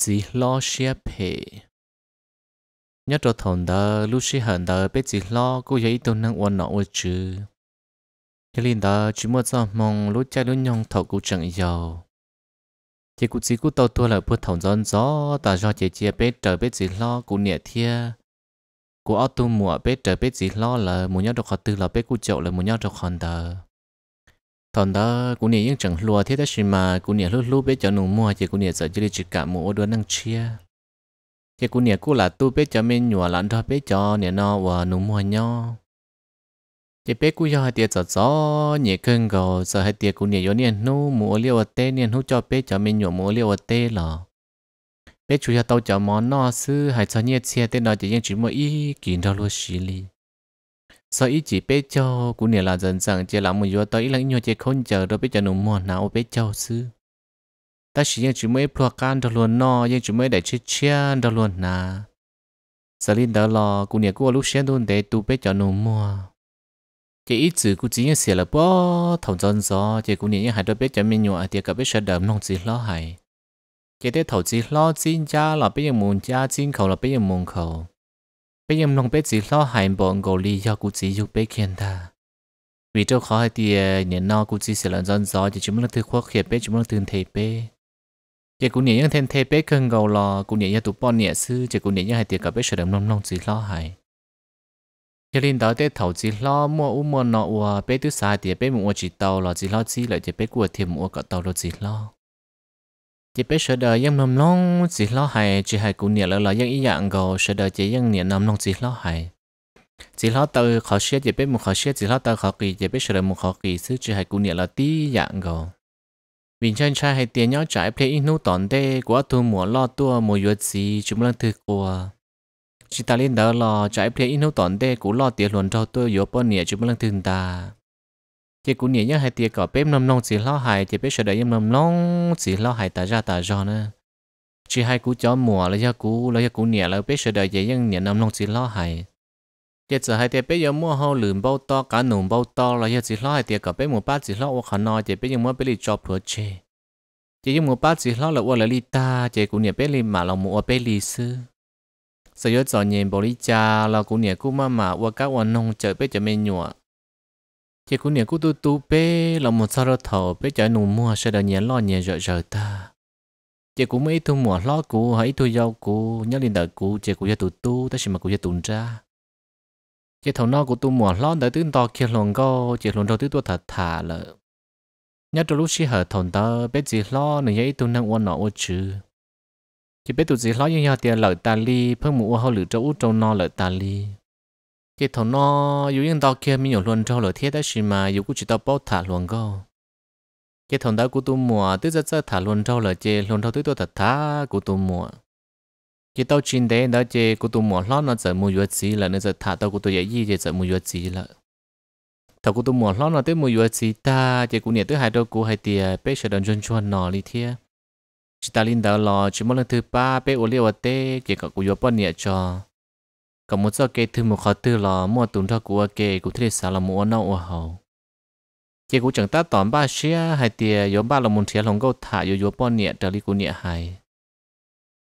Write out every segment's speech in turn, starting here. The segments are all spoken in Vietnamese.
chỉ lo xe phe nhớ cho thằng đó lúc xe hận đó biết chỉ lo cô giấy tôi năng uốn nọ chứ thế liền đó chỉ mua cho mong lúc cha lúc nhong thầu cũng chẳng giàu chỉ cũng chỉ cũng tàu tua là bữa thằng giòn gió ta do chế chế biết trở biết chỉ lo cũng nhẹ thia của áo tù mùa biết trở biết chỉ lo là muốn nhớ được khó tư là biết cũng chậu là muốn nhớ được khó đời thằng đó cũng nè những chẳng lúa thế đó xí mà cũng nè lúc lúc bé cho nụ mua thì cũng nè sợ chỉ chỉ cả mua đồ năng chia thì cũng nè cũng là tu bé cho mình nhua lặn đó bé cho nhiều nó và nụ mua nhau thì bé cũng cho hai tiệt sợ gió nhiều cơn gò sợ hai tiệt cũng nè cho nên nụ mua liều tê nên hú cho bé cho mình nhua mua liều tê là bé chủ cho tàu cho món nó sư hai cho nhiều xe tê nó chỉ những chỉ mua ý kiến đâu luôn xí li sợ ít chỉ bé cho cũng nè là dần dần chỉ làm một yếu tố ý lắng nhau chỉ không chờ đôi bé cho nụ mua nào bé cho sư ta chỉ những chúng mới plua can đâu luôn no những chúng mới để chết chia đâu luôn nà sợ linh đó là cũng nè cũng lúc xem luôn để tu bé cho nụ mua chỉ ít chữ cũng chỉ những xỉa là bó thầu dân gió chỉ cũng nè những hai đôi bé cho mình nhọ thì cả bé sẽ đầm nông chỉ lo hay chỉ để thầu gì lo chính cha là bé muốn cha chính khẩu là bé muốn khẩu bây giờ nông bé chỉ lo hại bọn gò li do cụ chỉ dục bé kiên ta vì cho khó hay thì ờ, nhớ nó cụ chỉ sẽ là dân gió thì chúng mình là thứ khoác khiếp bé chúng mình là thường thầy bé chỉ cụ nhớ những thêm thầy bé cần gầu lò cụ nhớ những tụ bọn nhẹ sư chỉ cụ nhớ những hai tiệc gặp bé sửa làm nông nông chỉ lo hại cho nên đó để thầu chỉ lo mua u mua nọ u bé thứ sai thì bé mua chỉ tàu lo chỉ lo chỉ lại thì bé của thêm mua cả tàu lo chỉ lo chỉ biết sợ đời dân nằm long chỉ lo hay chỉ hay cũng nhẹ là là dân ý dạng gò sợ đời chỉ dân nhẹ nằm long chỉ lo hay chỉ lo từ khó xia chỉ biết một khó xia chỉ lo từ khó kỳ chỉ biết sợ đời một khó kỳ xứ chỉ hay cũng nhẹ là tí dạng gò vì chân trai hay tiền nhớ trái play in nô tòn tê quá thu mùa lo tua mùa yuột gì chúng lần thứ của chỉ ta lên đó lo trái play in nô tòn tê của lo tiền luận cho tôi yếu bao nhiêu chúng lần thứ ta chị cũng nhớ hai tiệc cọp bếp nằm nong chỉ lo hại chỉ biết sợ đấy nằm nong chỉ lo hại ta ra ta giòn nữa chỉ hai cú chó mùa là ra cú là ra cú nhẹ là biết sợ đấy chị nhưng nhẹ nằm nong chỉ lo hại chị sợ hai tiệc bếp giờ mua hao lửng bao to cả nùng bao to là giờ chỉ lo hai tiệc cọp bếp mua bát chỉ lo ô khả no chị bếp giờ mua bếp đi cho bữa chị chị dùng mua bát chỉ lo là ô là li ta chỉ cũng nhẹ bếp li mà lòng mua bếp li sư sợ giờ chọn nhìn bồ li cha là cũng nhẹ cú mà mà ô cá ô nong chơi bếp chợ men nhụa chỉ cũng niệm cũng tu tu bé là một sao đó thầu bé chạy nụ mua à, sẽ đợi nhẹ lo nhẹ rợ rợ ta chỉ cũng mấy thu mua lo cũ hay thu dâu cũ nhớ lên đời cũ chỉ cũng gia tu tu ta xem mà cũng gia tuần ra chỉ thầu no của tu mua lo đợi tướng to kia lồng go chỉ lồng đầu tướng tua thật thả là nhớ trong lúc xí hở thồn ta bé gì lo nữa vậy tu năng quan nọ ô chứ chỉ bé tu gì lo nhưng nhau tiền lợi ta li phương mua hoa lửa trâu trâu no lợi ta li cái thằng nó yếu nhân tao kia mình nhiều luôn cho lời thiết đấy xí mà yêu cũng chỉ tao bao thả luôn go cái thằng đó của tôi mua tức rất rất thả luôn cho lời chơi luôn cho tôi tôi thật thả của tôi mua cái tao chín đấy đó chê của tôi mua lót nó giờ mua yếu gì là nó giờ thả tao của tôi dễ gì giờ mua yếu gì là thầu của tôi mua lót nó tới mua yếu gì ta chê của nhà tới hai đầu của hai tia bé sẽ đón chân chuan nó đi thiết chỉ ta linh đạo lo chỉ muốn là thứ ba bé ô liu ở tê chỉ có của yếu bao nhiêu cho còn một số cái thứ một khó tư là mua tốn thọ của kê cũng thế sao là mua nó ở hậu chỉ cũng chẳng ta tóm ba xia hai tiề yếu ba là muốn thiệt lòng câu thả yếu yếu bao nhẹ trở đi của nhẹ hai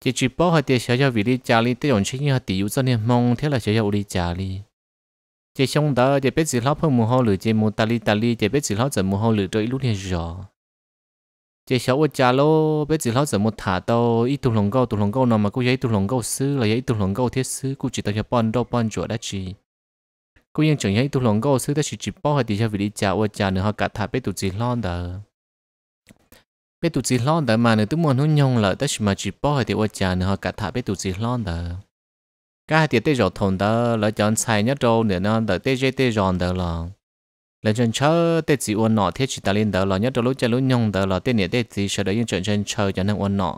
chỉ chỉ bao hai tiề xia cho vì đi trả đi tiêu dùng chính như hai tỷ cho nên mong thế là xia yếu đi trả đi chỉ xong đó chỉ biết gì lót hơn mua hậu lửa chỉ mua ta đi ta đi chỉ biết gì lót giờ mua hậu lửa trở ít lúc hiện rõ 这小我家咯，别只老怎么塔到一头龙沟，头龙沟那么估计一头龙沟死了，一头龙沟贴死，估计到要搬到搬着的去。估计整一头龙沟死的是只包和底下为你家我家呢，和 cả thả 别肚子浪的，别肚子浪的嘛呢，都 muốn hun nhung là, 但是嘛只包和底我家呢，和 cả thả 别肚子浪的。cả hai tiệt tê rọt thồn đó, là chọn xài nhất đâu nữa nó, đợi tê tê ròn đó là là chân chờ tết chỉ uốn nọ thiết chỉ ta lên đó là nhất đôi lúc chơi lúc nhung đó là tết nhẹ tết chỉ sau đó những chuyện chân chờ cho nên uốn nọ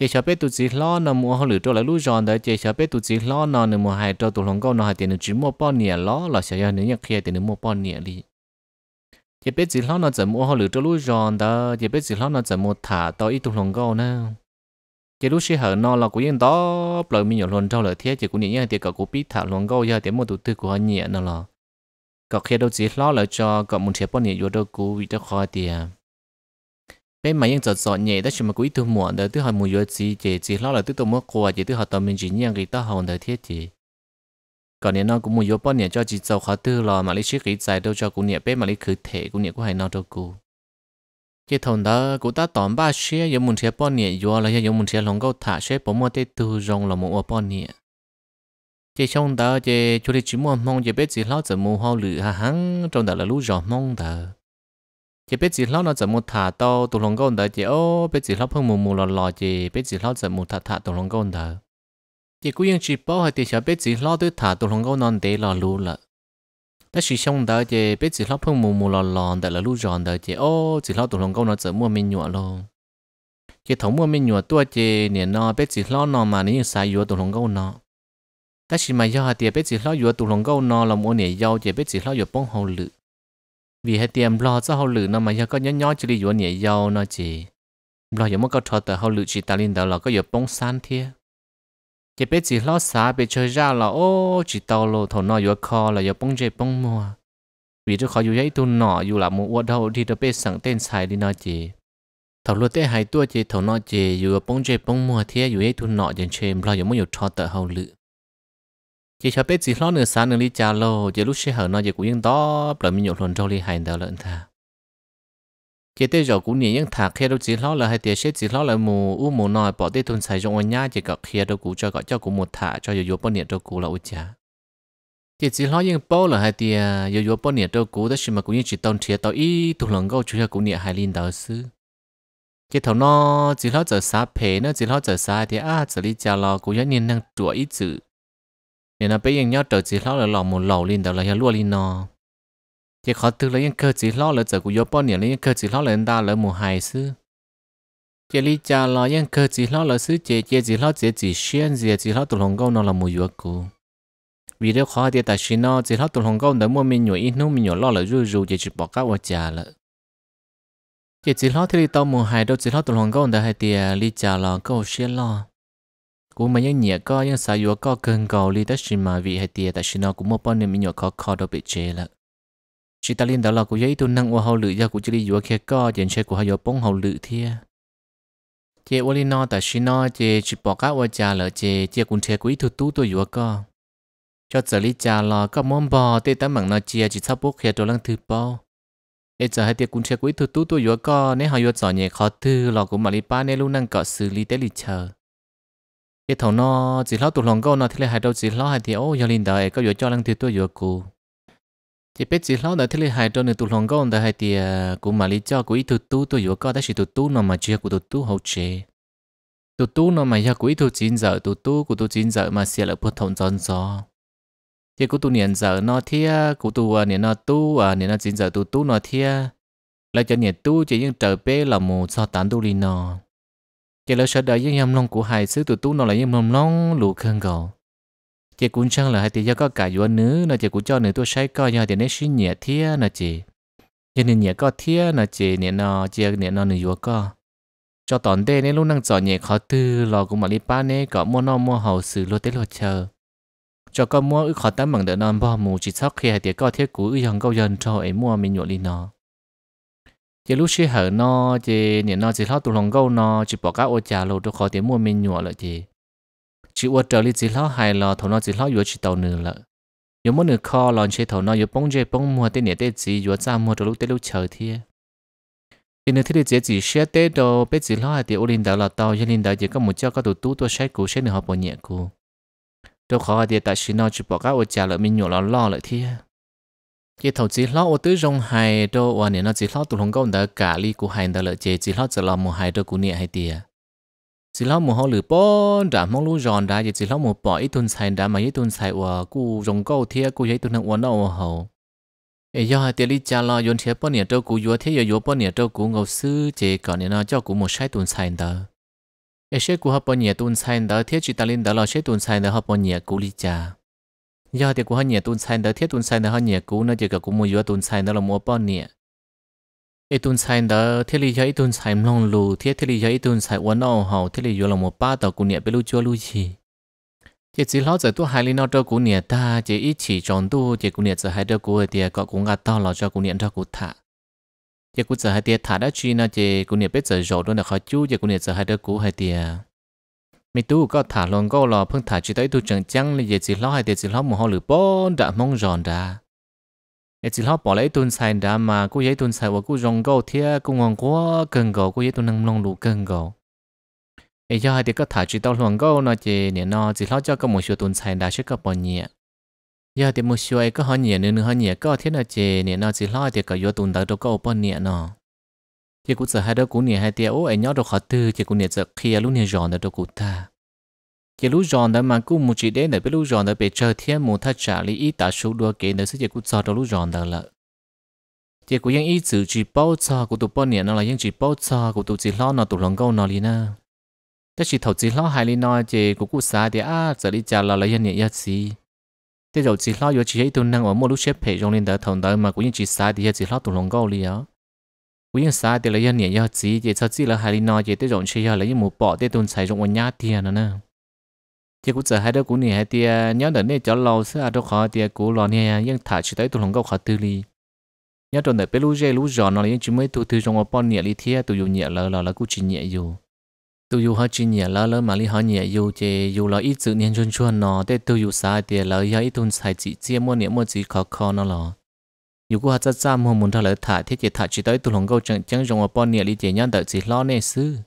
chỉ sợ biết tụi chỉ lo nó mua họ lựa cho lại lũ giòn đó chỉ sợ biết tụi chỉ lo nó nên mua hai cho tụi lòng câu nó hai tiền chỉ mua bao nhiêu lo là sợ giờ nếu kia tiền mua bao nhiêu đi chỉ biết chỉ lo nó chỉ mua họ lựa cho lũ giòn đó chỉ biết chỉ lo nó chỉ mua thả tao ít tụi lòng câu nè chỉ lúc xí hở nó là cũng yên đó bởi mình nhiều lần trâu lợi thiết chỉ cũng những tiền cả cũng biết thả lòng câu giờ tiền mua tụi tư của họ nhẹ nó có khi đâu chỉ lo lại cho có muốn thiệp bọn nhẹ vô đâu cú vì đâu khó tiền bên mà những giọt giọt nhẹ đó chỉ mà cú ít thu muộn đời thứ hai mùa vô chỉ chỉ chỉ lo là thứ tôi mất qua chỉ thứ hai tao mình chỉ nhận cái tao hồn đời thiết chỉ còn nếu nó cũng mùa vô bọn nhẹ cho chỉ giàu khó tư lo mà lấy chiếc cái dài đâu cho cú nhẹ bên mà lấy khử thể cú nhẹ cú hay nó đâu cú chỉ thằng đó cú ta tóm ba xe giống muốn thiệp bọn nhẹ vô là giống muốn thiệp lồng gấu thả xe bỏ mua tê tu rong là muốn ô bọn nhẹ chỉ xong đó chỉ chú đi chỉ muốn mong chỉ biết gì lo cho muốn hao lử hà hắn trong đó là lũ rõ mong đó chỉ biết gì lo nó cho muốn thả to tụ lòng con đó chỉ ô biết gì lo phong mù mù lò lò chỉ biết gì lão chỉ muốn thả thả tụ lòng con đó chỉ cũng chỉ bảo hay thì sẽ biết gì lo đối thả tụ lòng con non để lò lũ lợ đó chỉ xong đó chỉ biết gì lo phong mù mù lò lò đó là lũ rõ đó chỉ ô chỉ lo tụ lòng con nó cho muốn mình nhọ luôn chỉ thống muốn mình nhọ tua chỉ nè nó biết gì lo nó mà nếu sai yếu tụ lòng con nó ta chỉ yêu, 但是嘛，要下啲俾自攞住杜龍高呢，諗我年要就俾自攞住幫好လူ，vì hai tiền lo cho hậu lử nó mà giờ có nhớ nhớ chỉ đi vốn nhẹ yêu nó chỉ lo giờ mất có thọ tờ hậu lử chỉ ta linh đó là có giờ bông san thiê chỉ biết chỉ lo xả bị chơi ra là ô chỉ tàu lô thổ nó vừa kho là giờ bông chơi bông mua vì tôi khó dù giấy tu nọ dù là một uất đầu thì tôi biết sẵn tên sai đi nó chỉ thầu lô tê hai tua chỉ thổ nó chỉ dù bông chơi bông mua thiê dù giấy tu nọ chẳng chơi lo giờ mất nhiều thọ tờ hậu lử chỉ cho biết chỉ lo nửa sáng nửa đi chào lô chỉ lúc xe hở nó chỉ cũng yên đó bởi mình nhộn luôn trâu đi hành đầu lợn thà chỉ tới giờ cũng nhìn yên thả khi đâu chỉ lo là hay tiền xếp chỉ lo là mù u mù nòi bỏ tới thôn xài trong ở nhà chỉ cả khi đâu cũng cho gặp cho cũng một thả cho dù dù bao nhiêu đâu cũng là ôi chả chỉ chỉ lo yên bao là hay tiền dù dù bao nhiêu đâu cũng đó xí mà cũng như chỉ tông thiệt tao ý tụi lần câu chủ yếu cũng nhẹ hai linh đạo sư chỉ thầu nó chỉ lo giờ sáng phê nó chỉ lo giờ sáng thì à chỉ đi chào lo cũng nhớ nhìn năng chuỗi ít chữ nên là bây giờ nhau trở chỉ lo là lò một lò lên đó là nhà lúa lên nó chỉ khó từ lấy những cơ chỉ lo là giờ cũng vô bao nhiêu lấy những cơ chỉ lo là ta là một hai sư chỉ lý cha lo những cơ chỉ lo là sư chỉ chỉ chỉ lo chỉ chỉ xuyên chỉ chỉ lo tụ hồng câu nó là một yếu cụ vì điều khó thì tại sao nó chỉ lo tụ hồng câu đó mua mình nhiều ít nung mình nhỏ lo là rú rú chỉ chỉ bỏ các quả trà lợ chỉ chỉ lo thì tao một hai đâu chỉ lo tụ hồng câu đó hai thì lý cha lo câu xuyên lo cú mà những nhẹ có những sao yếu có cần cầu li tất xin mà vì hay tiệt tại xin nó cũng một bao nhiêu mình nhỏ khó khó đâu bị chê là chỉ ta liên đó là cú giấy tu năng ô hậu lự ra cú chỉ li yếu kia có tiền chơi của hay yếu bông hậu lự thia chế ô li nó tại xin nó chế chỉ bỏ cá ô cha là chế chế cũng chơi quý thu tu tu yếu có cho giờ lý cha là có món bò tê tám mảng nó chia chỉ sắp bốc kia đồ lăng thứ bao ê giờ hai tiệc cũng chơi quý thu tú tu yếu có nếu hai yếu giỏi nhẹ khó thư là cũng mà li ba nên luôn năng cọ xử lý tế lý chờ cái thầu nó chỉ lo tụt lòng câu nó thì là hai đầu chỉ lo hai thì ô giờ linh đời có vừa cho lăng thì tôi vừa cù chỉ biết chỉ lo đời thì là hai đầu này tụt lòng câu đời hai thì à, cũng mà lý cho của ý tụt tu tôi vừa có đấy chỉ tụt tu nó mà chưa của tụt tu hậu chế tụt tu nó mà giờ của ý tụt chín giờ tụt tu của tụt chín giờ mà xia lại bất thông giòn gió thì của tu niệm giờ nó thì của tu à, niệm nó tu à niệm nó chín giờ tụt tu nó thì lại cho niệm tu chỉ những trở bê là một so tán tu linh nó chị lỡ sợ đợi với nhầm lòng của hai sứ tụi tú nó là nhầm lòng long lù khăn gò chị cũng chẳng là hai tỷ do có cả vua nữ là chị cũng cho nữ tôi say coi nhau thì nên suy nhẹ thia là chị giờ nên nhẹ có thia là chị nhẹ nó chị nhẹ nó nữ vua có cho tòn đê nên lúc năng giỏi nhẹ khó tư lò cũng mà đi ba nè có mua nó mua hậu sự lô tế lô chờ cho có mua ư khó tám bằng đỡ non bò mù chỉ sắc khi hai tỷ có thiết cú ư dòng câu dân cho ấy mua mình nhộn đi nó chỉ lúc xí hở nó chỉ nhìn nó chỉ lo tụ lòng câu nó chỉ bỏ cá ô trà lô cho khó tiếng mua mình nhọ lợi chỉ chỉ ô trở đi chỉ lo hài lò thầu nó chỉ lo vừa chỉ tàu nửa lợi vừa mỗi nửa kho lòn chế thầu nó vừa bông chế bông mua tên nhẹ tên gì vừa ra mua từ lúc tên lúc chờ thiê thì nửa thế thì chỉ xé tê đồ bé chỉ lo hài thì ô linh đạo là tàu gia linh đạo chỉ có một cho có tụ tú tôi xe cũ xe nửa họ bỏ nhẹ cũ tôi khó thì tại xí nó chỉ bỏ cá ô trà lợi mình nhọ lò lò lợi thiê chỉ thầu chỉ lo ô tứ rong hai đô và nè nó chỉ lo tụ lồng công đã cả ly của hai đã lợi chế chỉ lo chỉ lo một hai đô của nè hai tia chỉ lo một họ lử bò đã mong lu giòn đã chỉ lo một bỏ ít tuần sai đã mà ít tuần sai và cú rong câu thia cú ít tuần hàng uốn đâu hậu ấy do hai tia ly cha lo yến thia bò nè đô cú yến thia yến bò nè đô cú ngầu sư chế còn nè nó cho cú một sai tuần sai đã ấy sẽ cú học bò nè tuần sai đã thia chỉ ta lên đã lo sẽ tuần sai đã học bò nè cú ly cha giờ thì cũng hơi nhẹ tuần sai đó thiết tuần sai đó hơi nhẹ cũ nó chỉ cả cũng mua vừa tuần sai đó là mua bao nhẹ ít tuần sai đó thiết lý giờ ít tuần sai long lù thiết thiết lý giờ ít tuần sai uốn ao hậu thiết lý giờ là mua ba tàu cũng nhẹ bị lưu chua lưu chi chỉ chỉ lo giờ tu hai lý nó cho cũng nhẹ ta chỉ ít chỉ tròn tu chỉ cũng nhẹ giờ hai đứa cũng thì có cũng gạt to lo cho cũng nhẹ cho cũng thả chỉ cũng giờ hai tia thả đã chi nó chỉ cũng nhẹ biết giờ rồi đó là khó chú chỉ cũng nhẹ giờ hai đứa cũng hai tia mình tu có thả lon có lò phương thả chỉ tới tu chẳng chăng là gì chỉ lo hay chỉ lo một hồ lửa bón đã mong giòn đã chỉ lo bỏ lấy tuần sai đã mà cô giấy tuần sai và cô rong gấu thia cô ngon quá cần gấu cô giấy tuần năng lòng lù cần gấu ấy do hai thì có thả chỉ tao luồng gấu nó chỉ nè nó chỉ lo cho có một số tuần sai đã sẽ có bao nhiêu giờ thì một số ấy có hơn nhiều nữa hơn nhiều có thế nào chỉ nè nó chỉ lo thì có vô tuần tới đâu có bao nhiêu nó chỉ cũng sợ hai đứa cũng nhẹ hai tia ô ấy nhỏ đâu khó tư chỉ cũng nhẹ sợ kia lúc nhẹ giòn đâu cũng ta chỉ lúc giòn đó mà cũng một chỉ đến để biết lúc giòn đó bị chờ thiên một thắt trả lý ít đã số đua kế nữa sẽ chỉ cũng sợ đâu lúc giòn đó là chỉ cũng những ít chữ chỉ bao cho của tụi bao nhẹ nó là những chỉ bao xa của tụ chỉ lo nó tụi lòng câu nó liền na tất chỉ thầu chỉ lo hai lý nói chỉ cũng cũng thì à giờ trả là lấy nhẹ nhất gì thế rồi chỉ lo vô chỉ ấy tụ năng ở một lúc xếp hệ trong lên đó thầu đó mà cũng chỉ xa thì chỉ lo tụ lòng câu liền vì 我用啥的了？要年要急，也操急了还里拿也得容器要了，也没 bỏ 得东西用我压的了呢。thì cũng giờ hai đứa cũng nè thì nhớ đợt này cho lâu sẽ đâu khó thì cũng lo nè nhưng thả chỉ tới tụi lòng gốc khó tư li nhớ đợt này bé lú dê lú giò nó nhưng chỉ mới tụi thứ trong ở bọn nhẹ li thế tụi dù nhẹ lờ lờ là cũng chỉ nhẹ dù tụi dù họ chỉ nhẹ lờ lờ mà li họ nhẹ dù thì dù là ít sự niên chuôn chuôn nó để tụi dù sai thì lờ ya ít tuần sai chỉ chia mua nhẹ mua chỉ khó khó nó lò 如果他咱们门头来他，他就他知道土龙沟整整容我半年里这样的是老内事。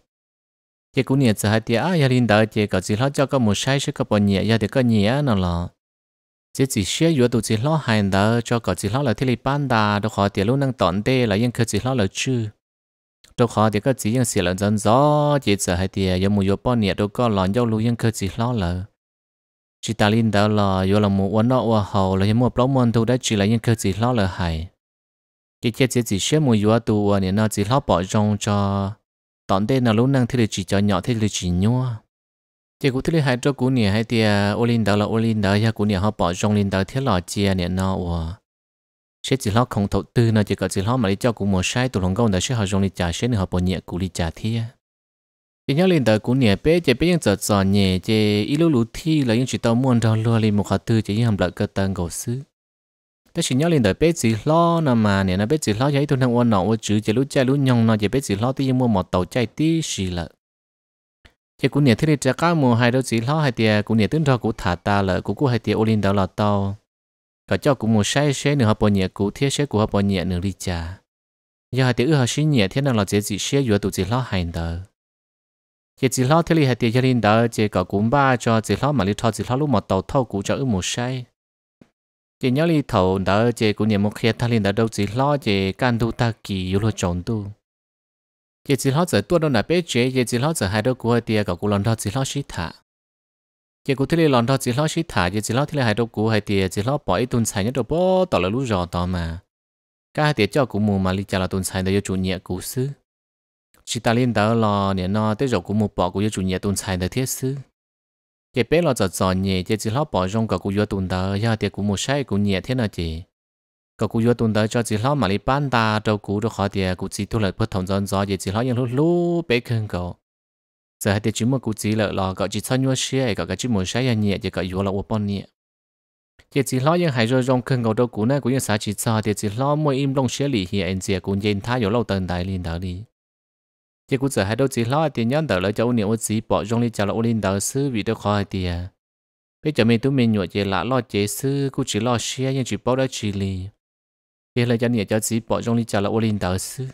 这姑娘子还爹啊，要领导这个是老叫个木晒是个半年，要得个年呢了。这只些有都是老汉的，叫个是老来这里办的，都好点路能懂得了，应该是老来住。都好点个只应是人真早，这只还爹有木有半年都搞老要路应该是老了。chỉ ta linh đó là do là một vấn nọ và hậu là hiện một bóng môn thu đã chỉ là những cái chỉ lo là hại cái chết chỉ chỉ xếp một yếu tù và những nó chỉ lo bỏ trong cho tận tên là lúc năng thiết là chỉ cho nhỏ thiết là chỉ nhua chỉ cũng thứ hai cho cú nè hai tia ô linh đó là ô linh đó ya cú nè họ bỏ trong linh đó thiết là chia nè nó và sẽ chỉ lo không thấu tư nó chỉ có chỉ lo mà đi cho cú một sai tụ lòng công đó sẽ họ trong đi trả sẽ họ bỏ nhẹ cú đi trả thiệt chỉ nhớ lên tới cũng nhẹ bé chỉ bé những giờ giờ nhẹ chỉ ít lúc lúc thi là những chuyện tao muốn trong lo lên một khát tư chỉ những hàm lợi cơ tăng cầu xứ thế chỉ nhớ lên tới bé chỉ lo nè mà nè nó bé chỉ lo giấy tôi đang ôn nọ ôn chữ chỉ lúc chơi lúc nhong nó chỉ bé chỉ lo tí nhưng mua một tàu chạy tí xì lợ chỉ cũng nhẹ thế thì chắc các mùa hai đứa chỉ lo hai tia cũng nhẹ tính ra cũng thả ta lợ cũng cũng hai tia ôn lên đó là tao cả cho cũng một sai sai nửa hộp nhẹ cũng thiết sai của hộp bò nhẹ nửa đi trà giờ hai tia ước hả xí nhẹ thế nào là chỉ chỉ sai vừa tụi chỉ lo hành đời 也只捞这里还跌下领导，这个公巴叫只捞嘛里超只捞路嘛到透股叫有冇晒？这鸟里头导这古年莫开他领导都只捞这干都大几有了重度。也只捞在多到那边这，也只捞在还到古跌个古浪头只捞西塔。也古这里浪头只捞西塔，也只捞这里还到古还跌，只捞把一吨菜一到包到了路绕到嘛。cái hai tiết cho cụ mù mà li chả là tồn sai để cho chủ nhẹ cụ sư chỉ ta liên đó là nè nó tới rồi cũng một bỏ cũng chủ nhà tuần xài được thiết sư cái bé là giờ giờ nhẹ chỉ chỉ lót bỏ trong cả cũng vừa tuần đó giờ thì cũng một sai cũng nhẹ thế nào chị cả cũng vừa tuần đó cho chỉ lót mà đi bán ta đâu cũng được khó thì cũng chỉ thu lợi bất đồng dân gió chỉ lo những lúc lúc bé khăn cậu giờ thì chỉ một cũng chỉ là là cậu chỉ sao nhua xe cậu cái chỉ một sai nhẹ thì cậu vừa là một bọn nhẹ chỉ chỉ lo những hai rồi rong khăn cầu đâu cũng này cũng những xã chỉ sao thì chỉ lo mỗi im long xe lì hiện giờ cũng nhìn thấy nhiều lâu tận đại liên đó đi giờ cũng giờ hai đôi chỉ lo thì nhân tờ lấy cho ôn niệm ôn chỉ bỏ trong đi chào là ôn linh tờ sư vì đôi khỏi thì bây giờ mình tụi mình nhụa chỉ là lo chế sư cũng chỉ lo xe nhưng chỉ bao đó chỉ lì giờ lấy cho niệm cho chỉ bỏ trong đi chào là ôn linh tờ sư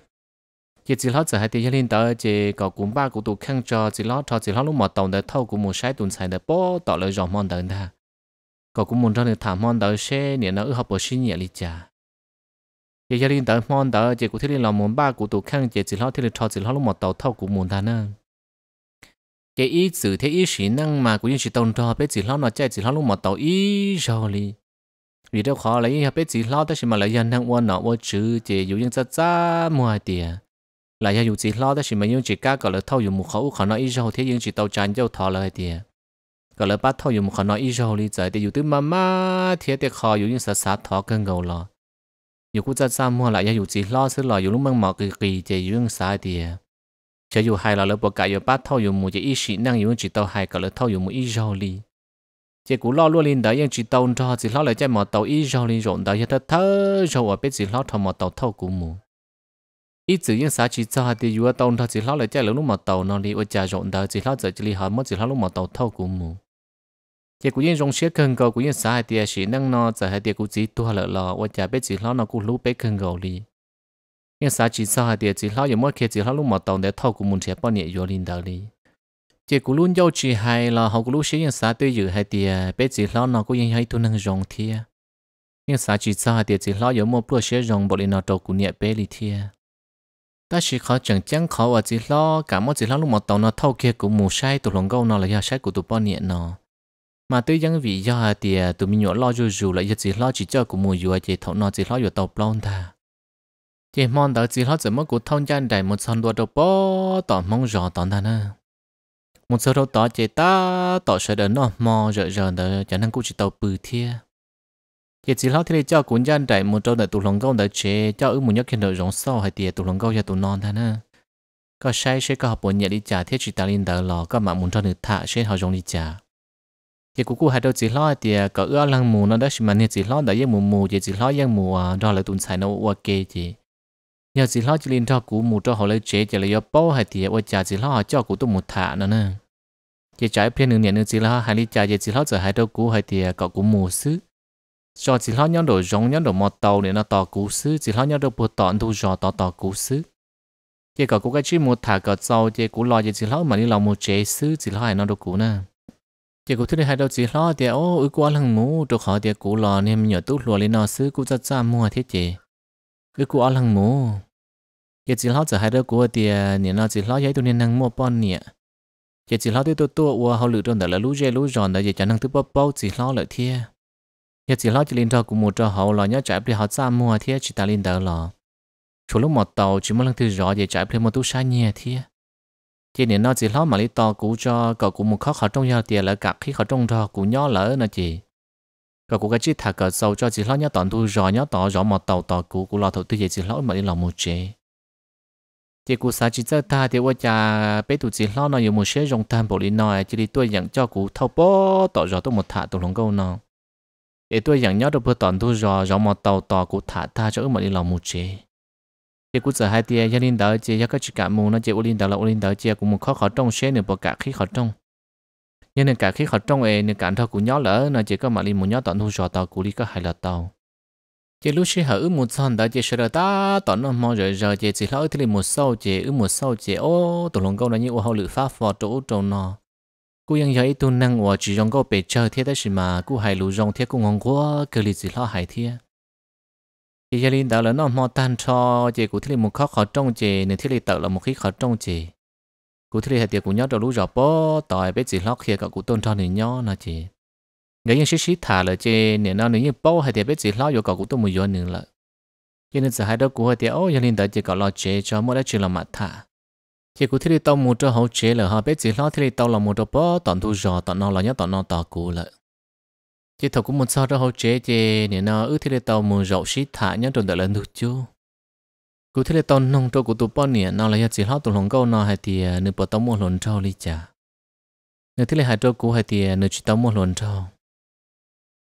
giờ chỉ lo giờ hai thì linh tờ chỉ có cũng ba cũng tụ khăn cho chỉ lo cho chỉ lo lúc mà tàu tờ thâu cũng một sai tuần sai tờ bỏ tỏ lời rõ mòn tờ ta có cũng muốn cho được thả mòn tờ xe niệm nó ư học bổ sinh nhẹ lì chả giờ gia đình tới mòn tới chỉ cụ thế là muốn ba cụ tụ khăn giờ chỉ lo thế là cho chỉ lo lúc một tàu thâu cụ muốn ta nữa chỉ ý sự thế ý sĩ năng mà cũng như chỉ tồn cho biết chỉ lo nó chạy chỉ lo lúc một tàu ít cho đi vì đâu khó lấy biết chỉ lo tới khi mà lấy dân năng quan nó quan chữ giờ dụ những chất giá mua tiền lại giờ dụ chỉ lo tới khi mà những chỉ cá gọi là thâu dùng một khẩu khó nói ít cho thế những chỉ tàu chán dâu thọ lại tiền gọi là bắt thâu dùng một khẩu nói ít cho đi giờ thì dụ tới mà má thế thì khó dụ những sát sát thọ cân gầu lo 有古在沙漠啦，也有只老是啦，有路们毛个个只用啥的？只有海啦，了不改有八套有木只一时，那有只到海个了套有木一绕哩。chỉ cú lo luôn lên đó nhưng chỉ tàu cho chỉ lo lại chạy mò tàu ít rồi lên rộn đó giờ thật thơ rồi ở bên chỉ lo thằng mò tàu thâu cú mù ít chữ nhưng xã chỉ cho thì vừa tàu cho chỉ lo lại chạy lúc mò tàu nó đi ở chả rộn đó chỉ lo giờ chỉ li hỏi mất chỉ lo lúc mò tàu thâu cú mù thì cũng như trong xe cần cầu cũng như xã hội địa sĩ năng nó giờ hai địa cũng chỉ tua lợ lọ và chả biết chỉ lo nó cũng lúc biết cần cầu đi nhưng xã chỉ xã hội địa chỉ lo những mỗi khi chỉ lo lúc mà tàu để thâu cũng muốn chế bao nhiêu vô linh đạo đi thì cũng luôn giao chỉ hai là họ cũng lúc xí nhưng xã tôi dự hai địa biết chỉ lo nó cũng như hay tu năng rong thia nhưng xã chỉ xã hội địa chỉ lo những mỗi bữa xí rong bộ linh nó tàu cũng nhẹ bé đi thia ta chỉ khó chẳng chẳng khó và chỉ lo cả mỗi chỉ lo lúc mà tàu nó thâu kia cũng mù sai tụ lòng câu nó là do sai của tụ bao nhiêu nó mà tôi dân vì do thì tụi mình nhỏ lo dù dù lại giờ chỉ lo chỉ cho của mùa dù chỉ thấu nó chỉ lo dù tàu plon ta à. chỉ mong đợi chỉ lo chỉ mất của thông gian đầy một sân đua đầu bó tỏ mong rõ tỏ ta nè một số đầu tỏ chỉ ta tỏ sẽ đến nó mò rợ rợ đỡ cho nên cũng chỉ tàu bự thia chỉ chỉ lo thì cho cũng gian đầy một trâu đợi tụi lòng câu đợi chế cho ư một nhóc khi đợi rộng sau hay thì tụi lòng câu cho tụi non ta nè có sai sẽ có học bổ nhẹ đi trả thiết chỉ ta lên đỡ lò có mà muốn cho được thạ sẽ học giống đi trả giờ cũng hay đâu chỉ lo thì có ước lăng mù nó đó mà nên chỉ lo đã giấc mù mù giờ chỉ lo giấc mù đó là tuần sai nó ok gì nhờ chỉ lo chỉ liên cho cú mù cho họ lấy chế chỉ là do bao hay thì ôi chả chỉ lo họ cho cú tụ một thả nữa nè giờ trái phía nửa nửa nửa chỉ lo hai lý chả giờ chỉ lo giờ hai đâu cú hay thì có cú mù xứ cho chỉ lo nhau đồ giống nhau đồ mọt tàu để nó tò cú xứ chỉ lo nhau đồ bột tọn thu giò tò tò cú xứ giờ có cú cái chi một thả có sau giờ cú lo giờ chỉ lo mà đi lòng một chế xứ chỉ lo hai nó đồ cú nè chỉ có thứ này hai đầu chỉ lo thì ô ư quá lăng mũ chỗ khó thì cũ lò nên mình nhớ tốt lùa lên nó xứ cũ rất xa mua thế chị ư quá lăng mũ chỉ chỉ lo giờ hai đầu của thì nên nó chỉ lo giấy tụi nên năng mua bon nè chỉ chỉ lo thì tôi tua ua họ lựa trong đó là lú dê lú giòn đó giờ chẳng năng tụi bao bao chỉ lo lợi thiê giờ chỉ lo chỉ lên cho cũng một cho họ lò nhớ chạy đi họ xa mua thiê chỉ ta lên đó lò chỗ lúc một tàu chỉ muốn lăng thứ rõ giờ chạy đi một tu sai nhẹ thiê khi nên nó chỉ lo mà lý to cú cho cậu cũng một khó khó trong nhau tiền là cả khi khó trong thọ cú nhỏ lỡ nè chị cậu cũng cái chiếc thà cậu sâu cho chỉ lo nhớ toàn thu rõ nhớ tỏ rõ một tàu tàu cũ cũng lo thầu tư gì chỉ lo mà đi lòng một chế thì cú sa chỉ cho ta thì qua cha bé tụ chỉ lo nó dùng một số dòng tham bộ lý nói chỉ đi tôi nhận cho cú thâu bó tỏ rõ tôi một thả tụ lòng câu nó để tôi nhận nhớ được bữa toàn thu rõ rõ một tàu tàu cũ thả tha cho ước mà đi lòng một chế chỉ cũng giờ hai tia gia linh đó chỉ các chị cả mù nó chỉ linh đó là linh đó chỉ cũng một khó khó trong xe nữa bỏ cả khi khó trong nhưng nên cả khi khó trong ấy nên cả thao cũng nhỏ lỡ nó chỉ có mà linh một nhỏ tận thu sọ tàu cũng đi có hai là tàu chỉ lúc xí hở một son đó chỉ sợ ta tận nó mò rồi rồi chỉ chỉ lỡ thì một sâu chỉ ứ một sâu chỉ ô tổ lòng câu là như ô hậu lự pháp phò chỗ chỗ nó giờ ít tu năng và chỉ dòng câu bể chơi thế đó mà cú hai lũ dòng thiết cũng ngon quá cứ lì chỉ lo hai thế chị gia linh đó là nó mò tan cho chị cụ thiết một khó khó trong chị nên thiết lý tạo là một khí khó trong chị cụ thiết lý hạt tiệc cụ nhớ đầu lũ rõ bó tỏi bé chỉ lo khi cả cụ tôn cho nên nhớ nó chị người như xí xí thả là chị nên nó nếu như bao hạt tiệc bé chỉ lo vô cả cụ tôn một vô nữa là cho nên giờ hai đứa cụ hạt tiệc ô gia linh đó chỉ cả lo chế cho mỗi đứa chỉ là mặt thả chị cụ thiết lý tông một chỗ hậu chế là họ bé chỉ lo thiết lý tông là một chỗ bó tận thu rõ tận nó là nhớ tận nó tọt cụ lợi chị thầu cũng muốn sao đó hỗ chế chị nên nó ước thế là tàu muốn rậu xí thả nhá trộn đợi lần được chứ cú thế là tàu nông trâu của tụ bao nè nó là chỉ hót tụ lòng câu nó hay thì à, nửa bộ tàu mua lồn trâu đi chả nửa thế là hai trâu cú hay thì à, nửa chỉ tàu mua lồng trâu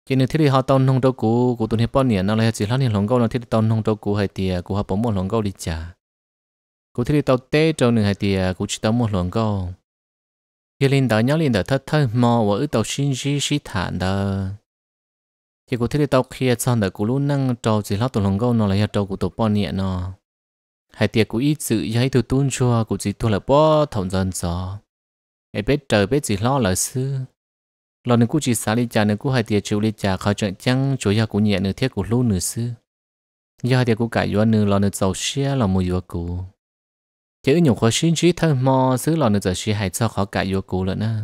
chị nửa thế là họ tàu nông trâu cú của tụ này bao nè nó là chỉ hót nè lòng câu nó thế là tàu nông trâu cú hay thì à, cú họ bỏ mua lồn câu đi chả cú thế là tàu tê trâu nửa hay thì cú chỉ tàu mua lồng câu giờ lên đó nhớ lên đó thật thật mò và ở tàu xin gì xí thản đó chỉ có thế tàu kia xong đó cũng luôn năng trâu chỉ lót tàu lồng gấu nó là trâu của tàu bò nhẹ nó hai tiệc của ít sự giấy từ tuôn chua của chỉ tôi là bỏ thòng dần gió ai biết trời biết chỉ lo là sư lo nên cú chỉ xả đi trà nên cú hai tiệc chịu đi trà khỏi chuyện chăng chỗ nhà của nhẹ nửa thiết của luôn nửa sư giờ hai tiệc của cả do nửa lo nên giàu xe là mùi vừa cũ chế ứng khó xin chí thân mò xứ lò nữa giờ xí hại cho khó cả vô cũ lận à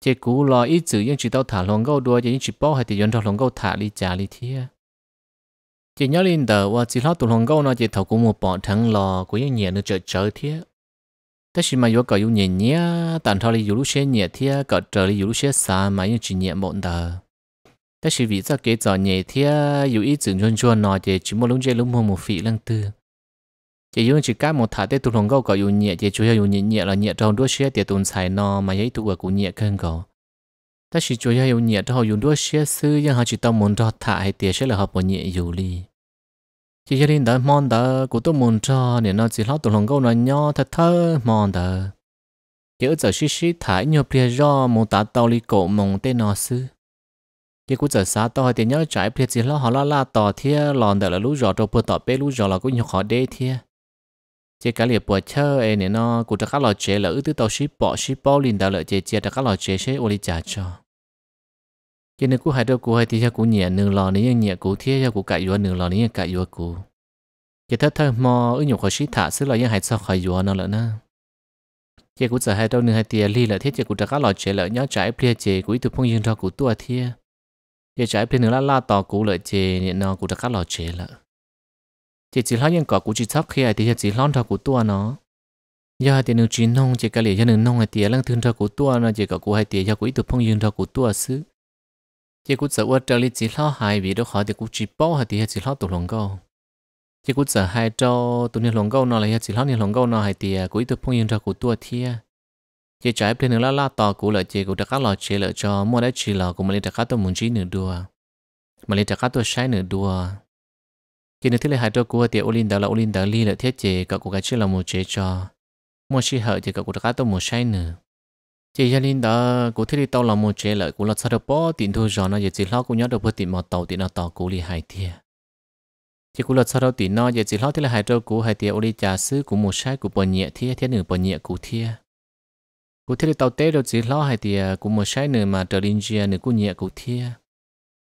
chế cũ lò ít chữ nhưng chỉ tao thả lòng gâu đua chế chỉ bao hại thì dân thả lòng gâu thả đi trả đi thia chỉ nhớ lên tờ và chỉ lo tụ lòng gâu nó chỉ thầu cũng một bỏ thằng lò của những nhẹ nữa chợ chợ thia tất nhiên mà vô cậu dùng nhẹ nhẹ tàn thọ đi dù lúc xe nhẹ thia cậu chờ đi dù lúc xe xa mà những chỉ nhẹ bọn tờ tất nhiên vì sao kế cho nhẹ thia dù ít chữ chuôn chuôn nó chế chỉ một lúc chế lúc mua một phí lăng tư chỉ dùng chỉ cá một thả tết tụt hồng gấu có dùng nhẹ chỉ chủ yếu dùng nhẹ nhẹ là nhẹ trong đuôi xe tiệt tụt xài nó mà dễ tụt cũng nhẹ hơn gấu ta chỉ chủ yếu dùng nhẹ trong dùng đuôi xe sư nhưng họ chỉ tao muốn cho thả hay tiệt sẽ là họ một nhẹ dù đi, chỉ cho nên đó mòn đó của tôi muốn cho nên nó chỉ lo tụt hồng gấu nó nhỏ thật thơ mòn đó chỉ ở giờ xí xí thả nhiều bia do một tá tàu li cổ mông tên nó sư chỉ cũng giờ xa tao hay tiền nhớ trái bia chỉ lo họ la la tò thia lòn đó là lú giò trong bữa tỏ bê lú giò là cũng nhiều khó đê thia chế cá liệp bùa chơ ấy nè nó cụ cho các lò chế lỡ tư tàu ship bỏ ship bỏ liền đào lỡ chế chế cho các lò chế sẽ ôli trả cho cho nên cụ hai đôi cụ hai tia cho cụ nhẹ nương lò này nhẹ cụ thiết cho cụ cãi vua nương lò này cãi vua cụ chế thất thơ mò ở nhục khó ship thả xứ lò những hai sao khỏi vua nó lỡ na chế cụ sợ hai đôi nương hai tia li lỡ thiết chế cụ cho các lò chế lỡ nhớ trái plia chế cụ ít từ phong dương cho cụ tua thiết chế trái plia nương la la tò cụ lỡ chế nè nó cụ cho các lò chế lỡ chỉ chỉ lót những cỏ cũ chỉ thóc khi thì chỉ lót thọ cũ tua nó giờ thì nương chỉ nông chỉ cái lệ cho nương nông hai tiền lăng thương thọ cũ tua nó chỉ cỏ cũ hai tiền cho cũ ít được phong dương thọ cũ tua xứ chỉ cũ sợ uất trở lại chỉ lót hai vì đó khỏi thì cũ chỉ bao hai thì chỉ lót tụ lồng câu chỉ cũ sợ hai cho tụ niên lồng câu nó là chỉ lót niên lồng câu nó hai tiền cũ ít được phong dương thọ cũ tua thia chỉ trái bên nương la la tò cũ là chỉ cũ đặt các lò chế lợi cho mua đã chỉ lò của mình đặt các tổ muốn chỉ nửa đùa mình đặt các tổ sai nửa đùa khi nên thiết lập hai trò của ô olin đó là ô olin đó li là thiết chế cậu của cái chuyện là một chế cho một chi hở thì cậu của cái tôi một sai nữa chỉ cho đình đó của thiết lập tàu là một chế lợi của là sao được bỏ tiền thu rồi nó giờ chỉ lo cũng nhớ được bớt tiền mò tàu tiền nào tàu cũ li hai thiệt chỉ của là sao đâu tiền nó giờ chỉ lo thiết lập hai trò của hai ô olin trà sứ của một sai của bờ nhẹ thiệt thiết nửa bờ nhẹ của thiệt của thiết lập tàu tế đâu chỉ lo hai tiệt của một sai nửa mà trở lên chia nửa của nhẹ của thiệt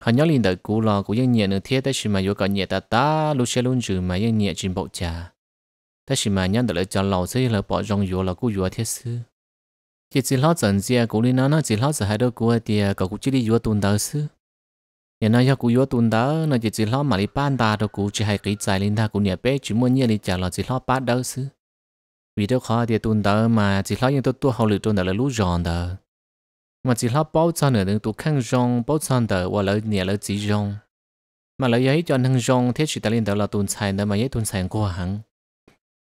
họ nhớ linh đời cũ lo của yên nhẹ nửa thiết tới khi mà vô cả nhẹ ta ta lúc sẽ luôn trừ mà yên nhẹ chìm bộ trà tới khi mà nhân đợi cho lâu sẽ là bỏ rong vô là cũ vô thiết sư chỉ chỉ lo dần dìa cũng linh nó nó chỉ lo giờ hai đứa cũ thì cậu cũng chỉ đi vô tuần đầu sư nhà nó yêu cũ vô tuần đó nó chỉ chỉ lo mà đi ban ta đâu cũ chỉ hai cái trái linh ta cũng nhẹ bé chỉ muốn nhẹ đi chờ lo chỉ lo ba đầu sư vì đâu khó thì tuần đó mà chỉ lo những tôi tôi hậu lực tuần đó là lú giòn đó mà chỉ lo bảo chân ở đường tụ khăn rong bảo chân tờ và lỡ nhẹ lỡ chỉ rong mà lỡ giấy cho năng rong thế chỉ ta lên đầu là tuần xài nữa mà giấy tuần xài của hắn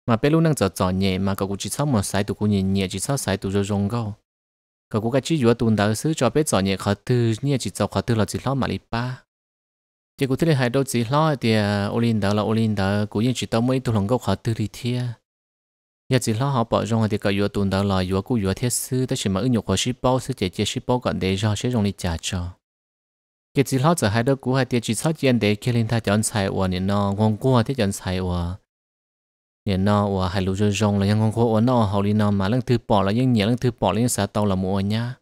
mà bé lúc năng giờ giờ nhẹ mà cậu cũng chỉ sau mà sai tụ cũng nhẹ nhẹ chỉ sau sai tụ rồi rong gâu cậu cũng cái chỉ vừa tuần đầu xứ cho bé giờ nhẹ khó tư nhẹ chỉ giờ khó tư là chỉ lo mà đi ba chỉ cũng thế hai đôi chỉ lo thì à, ô linh đầu là ô linh đầu, cũng như chỉ tao mới tụ lòng gâu khó tư đi thiệt giờ chỉ lo họ bỏ rong thì cả vừa tuần đầu là vừa cũ vừa thiết sư tới chỉ mà ứng dụng của ship bao sư chế chế ship bao còn để cho sẽ rong đi trả cho giờ chỉ lo giờ hai đứa cũ hai tiệt chỉ sót tiền để kia lên thay chọn xài ủa nè nó ngon quá thế chọn xài ủa nè nó ủa hai lũ rồi rong là ngon quá ủa nó hầu đi nó mà lần thứ bỏ là những nhà lần thứ bỏ là những xã tàu là mua nhá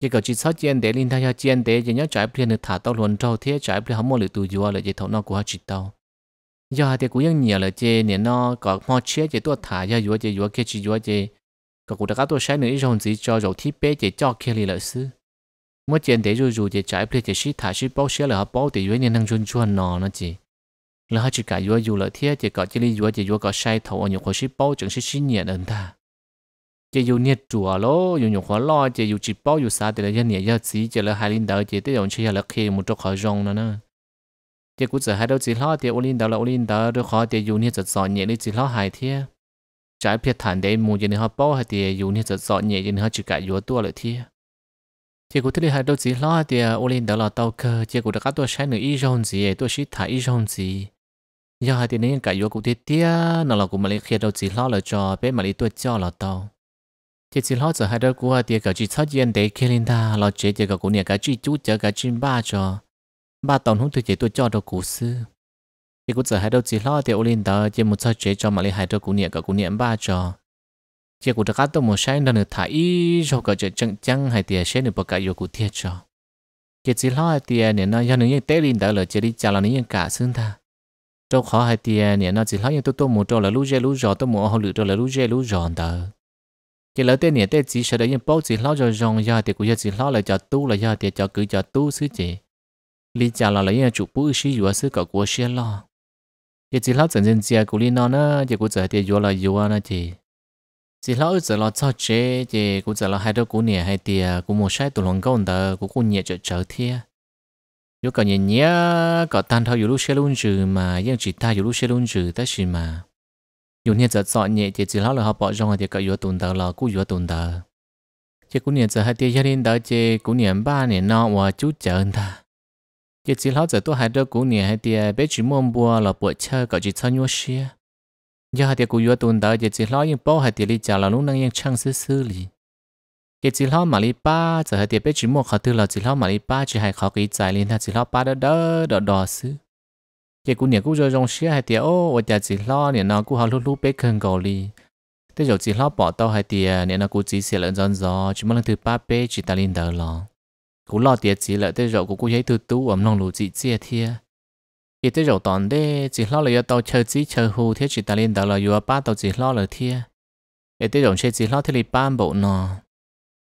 cái cả chỉ sót tiền để lên thay cho tiền để giờ nhớ trái tiền được thả tàu luôn trâu thế trái tiền không mua được tu vừa là giờ thầu nó của họ chỉ tàu giờ thì nhiều là chế nè nó có mò chế chế tua thả giờ vừa chế vừa kia chế vừa chế có cũng đã các tua sai nữa rồi gì cho rồi thiết bé chế cho kia là sư mỗi chế để rồi rồi chế trái play chế shit thả shit bao shit là họ bao thì vừa nè năng chuyên chuyên nọ nó chỉ là họ chỉ cả vừa vừa là thiết chơi có li vừa chế vừa có sai thầu ở nhiều khó shit bao chẳng shit shit nhiệt hơn ta Chế dù nhiệt chùa lô dù nhiều khó lo chơi dù chỉ bao dù xa thì là dân nhiệt giờ gì chơi là hai linh đầu chế tới dòng chơi là khi một chỗ khỏi rong nữa nữa thì cũng giờ hai đâu chỉ lo thì ô linh đó là ô linh đó đôi khó thì dù như giật giọt nhẹ đi chỉ lo hai thế trái phía thản đấy mù gì họ bao hay thì dù như giật giọt nhẹ gì nữa chỉ cả yếu tua lại thế thì cũng thứ hai đâu chỉ lo thì ô linh đó là tàu cơ thì cũng được các tôi sai nữa ít rong gì tôi sĩ thả ít rong gì giờ hai thì nên cả yếu cũng thế tia nó là cũng mà lấy khi đâu chỉ lo là cho bé mà lấy tôi cho là tàu thì chỉ lo giờ hai đâu cũng thì cả chỉ thoát yên để kia linh ta lo chế thì cả cũng nhà cả chỉ chú chờ cả chim ba cho ba tổng hùng tôi chỉ tôi cho đồ cú sư thì cũng giờ hai đầu chỉ lo thì ô linh đó chỉ một sợi chế cho mà lấy hai đầu cú niệm cả cú nhẹ ba cho chỉ cũng được các tôi một sai nên nữa thả ý cho cả chuyện chân chân hay tiền sẽ được bọc cái vô cú thiệt cho chỉ chỉ lo tiền nè nó do những cái tế linh đó là chỉ đi trả là những cả xương ta đâu khó hai tiền nè nó chỉ lo những tôi tôi một trâu là lú dê lú giò tôi một hồ lự trâu là lú dê lú giò đó chỉ lỡ tên này tên chỉ sợ đấy những bao chỉ lo cho rong do thì cũng chỉ lo là cho tu là do thì cho cứ cho tu xứ chỉ lý trả là lấy chủ bút sĩ vừa sư cả của xe lo thì chỉ lão dần dần chia của lý nó nữa thì cũng giờ thì vừa là vừa anh thì chỉ lão giờ là cho chế thì cũng giờ là hai đứa cũng nhẹ hai tia cũng một sai tụ lòng công đó cũng cũng nhẹ trở trở thia nếu cả nhẹ nhẹ cả tan thao lúc xe luôn trừ mà yên chỉ ta lúc xe luôn trừ ta chỉ mà dù nhẹ giờ chọn nhẹ thì chỉ lão là họ bỏ rong thì cả yêu tồn tại là cũng yêu tồn tại chỉ cũng nhẹ giờ hai tia gia đình đó chỉ cũng nhẹ ba nhẹ nó và chú chờ ta giờ chỉ lão giờ tôi hai đứa cũng hai thì bé chỉ muốn bùa là bữa chơi cả chỉ chơi nhau xia giờ hai đứa cũng vừa tuần tới giờ chỉ lão yên bảo hai đứa đi chả là lúc năng yên chăng xứ xứ lì giờ chỉ lão mà đi ba giờ hai đứa bé chỉ muốn khảo tư là chỉ lão mà đi ba chỉ hai khảo cái trái liền hai chỉ lão ba đó đó đó đó xứ giờ cũng nhẹ cũng rồi rong xia hai đứa ô ở giờ chỉ lão nhẹ nó cũng học lú lú bé cần cầu lì thế giờ chỉ lão bỏ tao hai đứa nhẹ nó cũng chỉ sẽ lợn giòn giò chỉ muốn lần thứ ba bé chỉ ta lên đỡ lòng cú lo tiệt chỉ lại tới rồi cú cú giấy từ tú ẩm lòng lù chỉ chia thia khi tới rồi toàn đê chỉ lo là tàu chơi chỉ chơi hù thế chỉ ta lên tàu là vừa ba tàu chỉ lo là thia để tới rồi chỉ lo thế là ba bộ nọ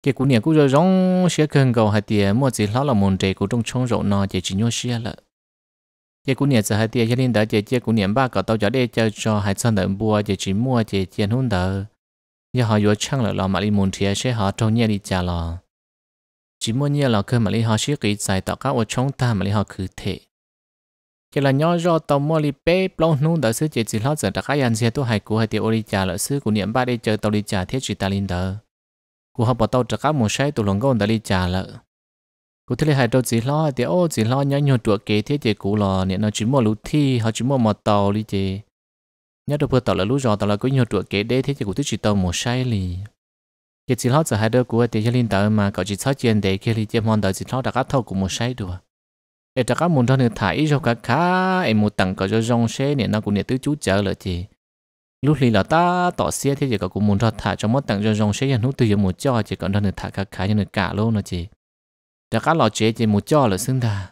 khi cú niệm cú rồi rong xe cần cầu hai tiệt, mua chỉ lo là môn trẻ cú trong trong rồi nọ chỉ chỉ nhau xe lợ chỉ cú niệm giờ hai tiệt cho nên đó chỉ chỉ cú niệm ba cậu tàu giờ đây chơi cho hai sân đợi bùa chỉ chỉ mua chỉ chỉ hôn đợi giờ họ vừa chăng là lo mà đi môn trẻ sẽ họ trong nhà đi trả lo chỉ muốn nhớ là cơ mà lý họ sĩ kỹ giải tạo các ô chống ta mà lý họ cứ thế khi là nhớ do tàu mua li bé plong nung đã sứ chỉ chỉ lót dẫn đã các dàn xe tu hải của hai tiểu ori trà lợi sứ của niệm ba đi chờ tàu đi trả thiết trị ta linh đờ của học bỏ tàu trả các một sai tu lồng gôn đã đi trà lợi của thế hai đầu chỉ lo thì ô chỉ lo nhớ nhiều tuổi kế thiết chỉ cũ lò niệm nó chỉ mua lũ thi họ chỉ mua một tàu đi chơi nhớ được vừa tàu là lũ giò tàu là có nhiều tuổi kế đế thiết chỉ của thứ trị tàu một sai liền chỉ chỉ lo giờ hai đứa của tiền linh tử mà cậu chỉ sợ chuyện để khi li chơi mòn đời chỉ lo đã cắt thâu của một sai đùa để đã cắt muốn đó được thải cho cả khá em một tặng cậu cho rong xe này nó cũng nè tứ chú chờ lợi chị lúc này là ta tỏ xe thế giờ cậu cũng muốn đó thả cho một tặng cho rong xe nhận hút từ giờ một cho chỉ còn đó được thả cả khá như được cả luôn nó chị đã cắt lò chế chỉ một cho là xứng đà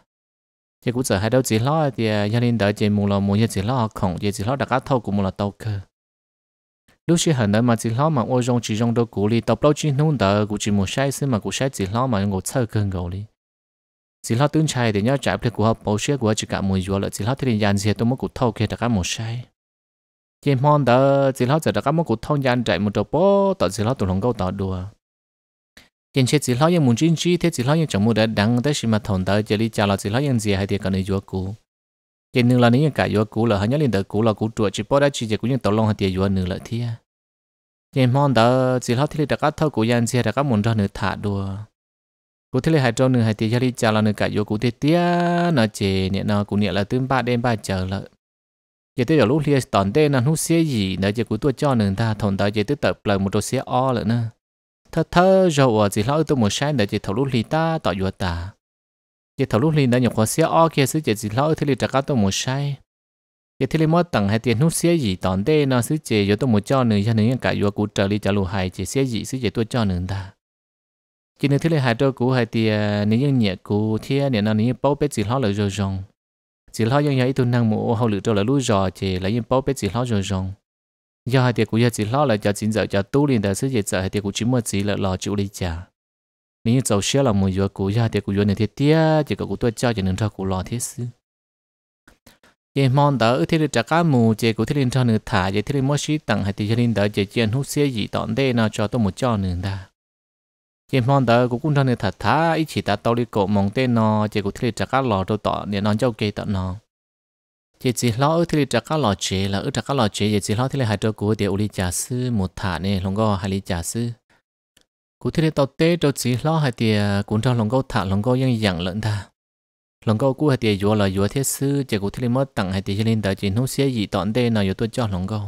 chỉ cũng giờ hai đứa chỉ lo thì gia đình đợi chỉ muốn là muốn giờ chỉ lo khổng chỉ chỉ lót đã cắt thâu của một là tàu cơ lúc xưa hẳn đó mà chỉ lo mà ô rong chỉ rong đâu cũ li tập lâu chỉ nung đỡ cũng chỉ một sai xin mà cũng sai chỉ lo mà ngồi chơi cơn gầu li chỉ lo tương trai để nhớ trả lại của họ bảo xe của chỉ cả mùi vừa là chỉ lo thì dàn xe tôi mới cũng thâu kia cả một sai chỉ mong đỡ chỉ lo giờ cả một cũng thâu dàn chạy một đầu bó tao chỉ lo tụi lòng câu tao đùa hiện chế chỉ lo những muốn chính chi thế chỉ lo những chẳng muốn đã đắng tới khi mà thằng đỡ chỉ đi trả là chỉ lo những gì hay thì cần đi vừa cũ cái nương là nếu cả yếu cũ là hơn nhất lên đỡ cũ là cũ chuột chỉ bỏ ra chỉ chỉ cũ những tàu long hạt tiền yếu nương lại thì cái mong đỡ chỉ lo thì là các thâu cũ yên chỉ là các muốn cho nương thả đùa cũ thì là hai trâu nương hạt tiền cho đi chào là nương cả yếu cũ thì tiếc nó chỉ nè nó cũ nè là tương ba đêm ba chờ là giờ tới giờ lúc lia tòn đê nó hú xía gì nữa chỉ cũ tôi cho nương ta thằng đó giờ tới tập lại một đôi xía o lại nữa thơ thơ rồi chỉ lo tôi một sai để chỉ thầu lúc lia ta tỏ yếu ta giờ thầu lúc linh đã nhập khóa xe o kia sứ chỉ chỉ lo thì li trắc tôi một sai giờ thì li mất tặng hay tiền hút xe gì tòn đê nó sứ chỉ giờ tôi một cho nữa cho nên cả vừa cụ trợ li trả lù hai chỉ xe gì sứ chỉ tôi cho nữa ta chỉ nên thứ li hai đôi cụ hai tiền nếu như nhẹ cụ thiên nếu nó nếu bao bết chỉ lo lợi rồi rong chỉ lo nhưng cái tôi năng mũ hậu lựa cho là lúa giò chỉ lấy những bao bết chỉ lo rồi rong giờ hai tiền cụ giờ chỉ lo là cho chính giờ cho tu liền đã sứ chỉ giờ hai tiền cụ chỉ một gì là lo chịu đi trả cháu xia là yêu yêu để thiết thiết chỉ có cô cô tôi cho nên 你走些了没有？古家的古有那天爹，这个古多家就能找古老天师。ye mon mong ư thế li trả cá mù chỉ có thiết linh cho nữ thả chỉ thiết linh mất sĩ tặng hay thì thế linh đỡ chế chiến hút xe gì tọn đê nào cho tôi một cho nữ đa. ye mong da của cũng cho nữ thả thả ít chỉ ta tao đi cổ mong tên nó chỉ có thiết linh trả cá lò đâu tọn để nó cho kê tọn nó Chỉ chỉ lo ư thế li trả cá lò chế là ư trả cá lò chế ye chỉ lo thế li hai trâu của để uli trả sư một thả nè không có hai li trả sư cụ thể tao tê cho chỉ lo hai tiền cũng trong lòng câu thả lòng câu yang yang lợn ta lòng câu cũ hai tiền vừa là vừa thiết sư chỉ cụ thể mất tặng hai tiền cho nên tới chỉ không xé gì tọn tê nào vừa tôi cho lòng câu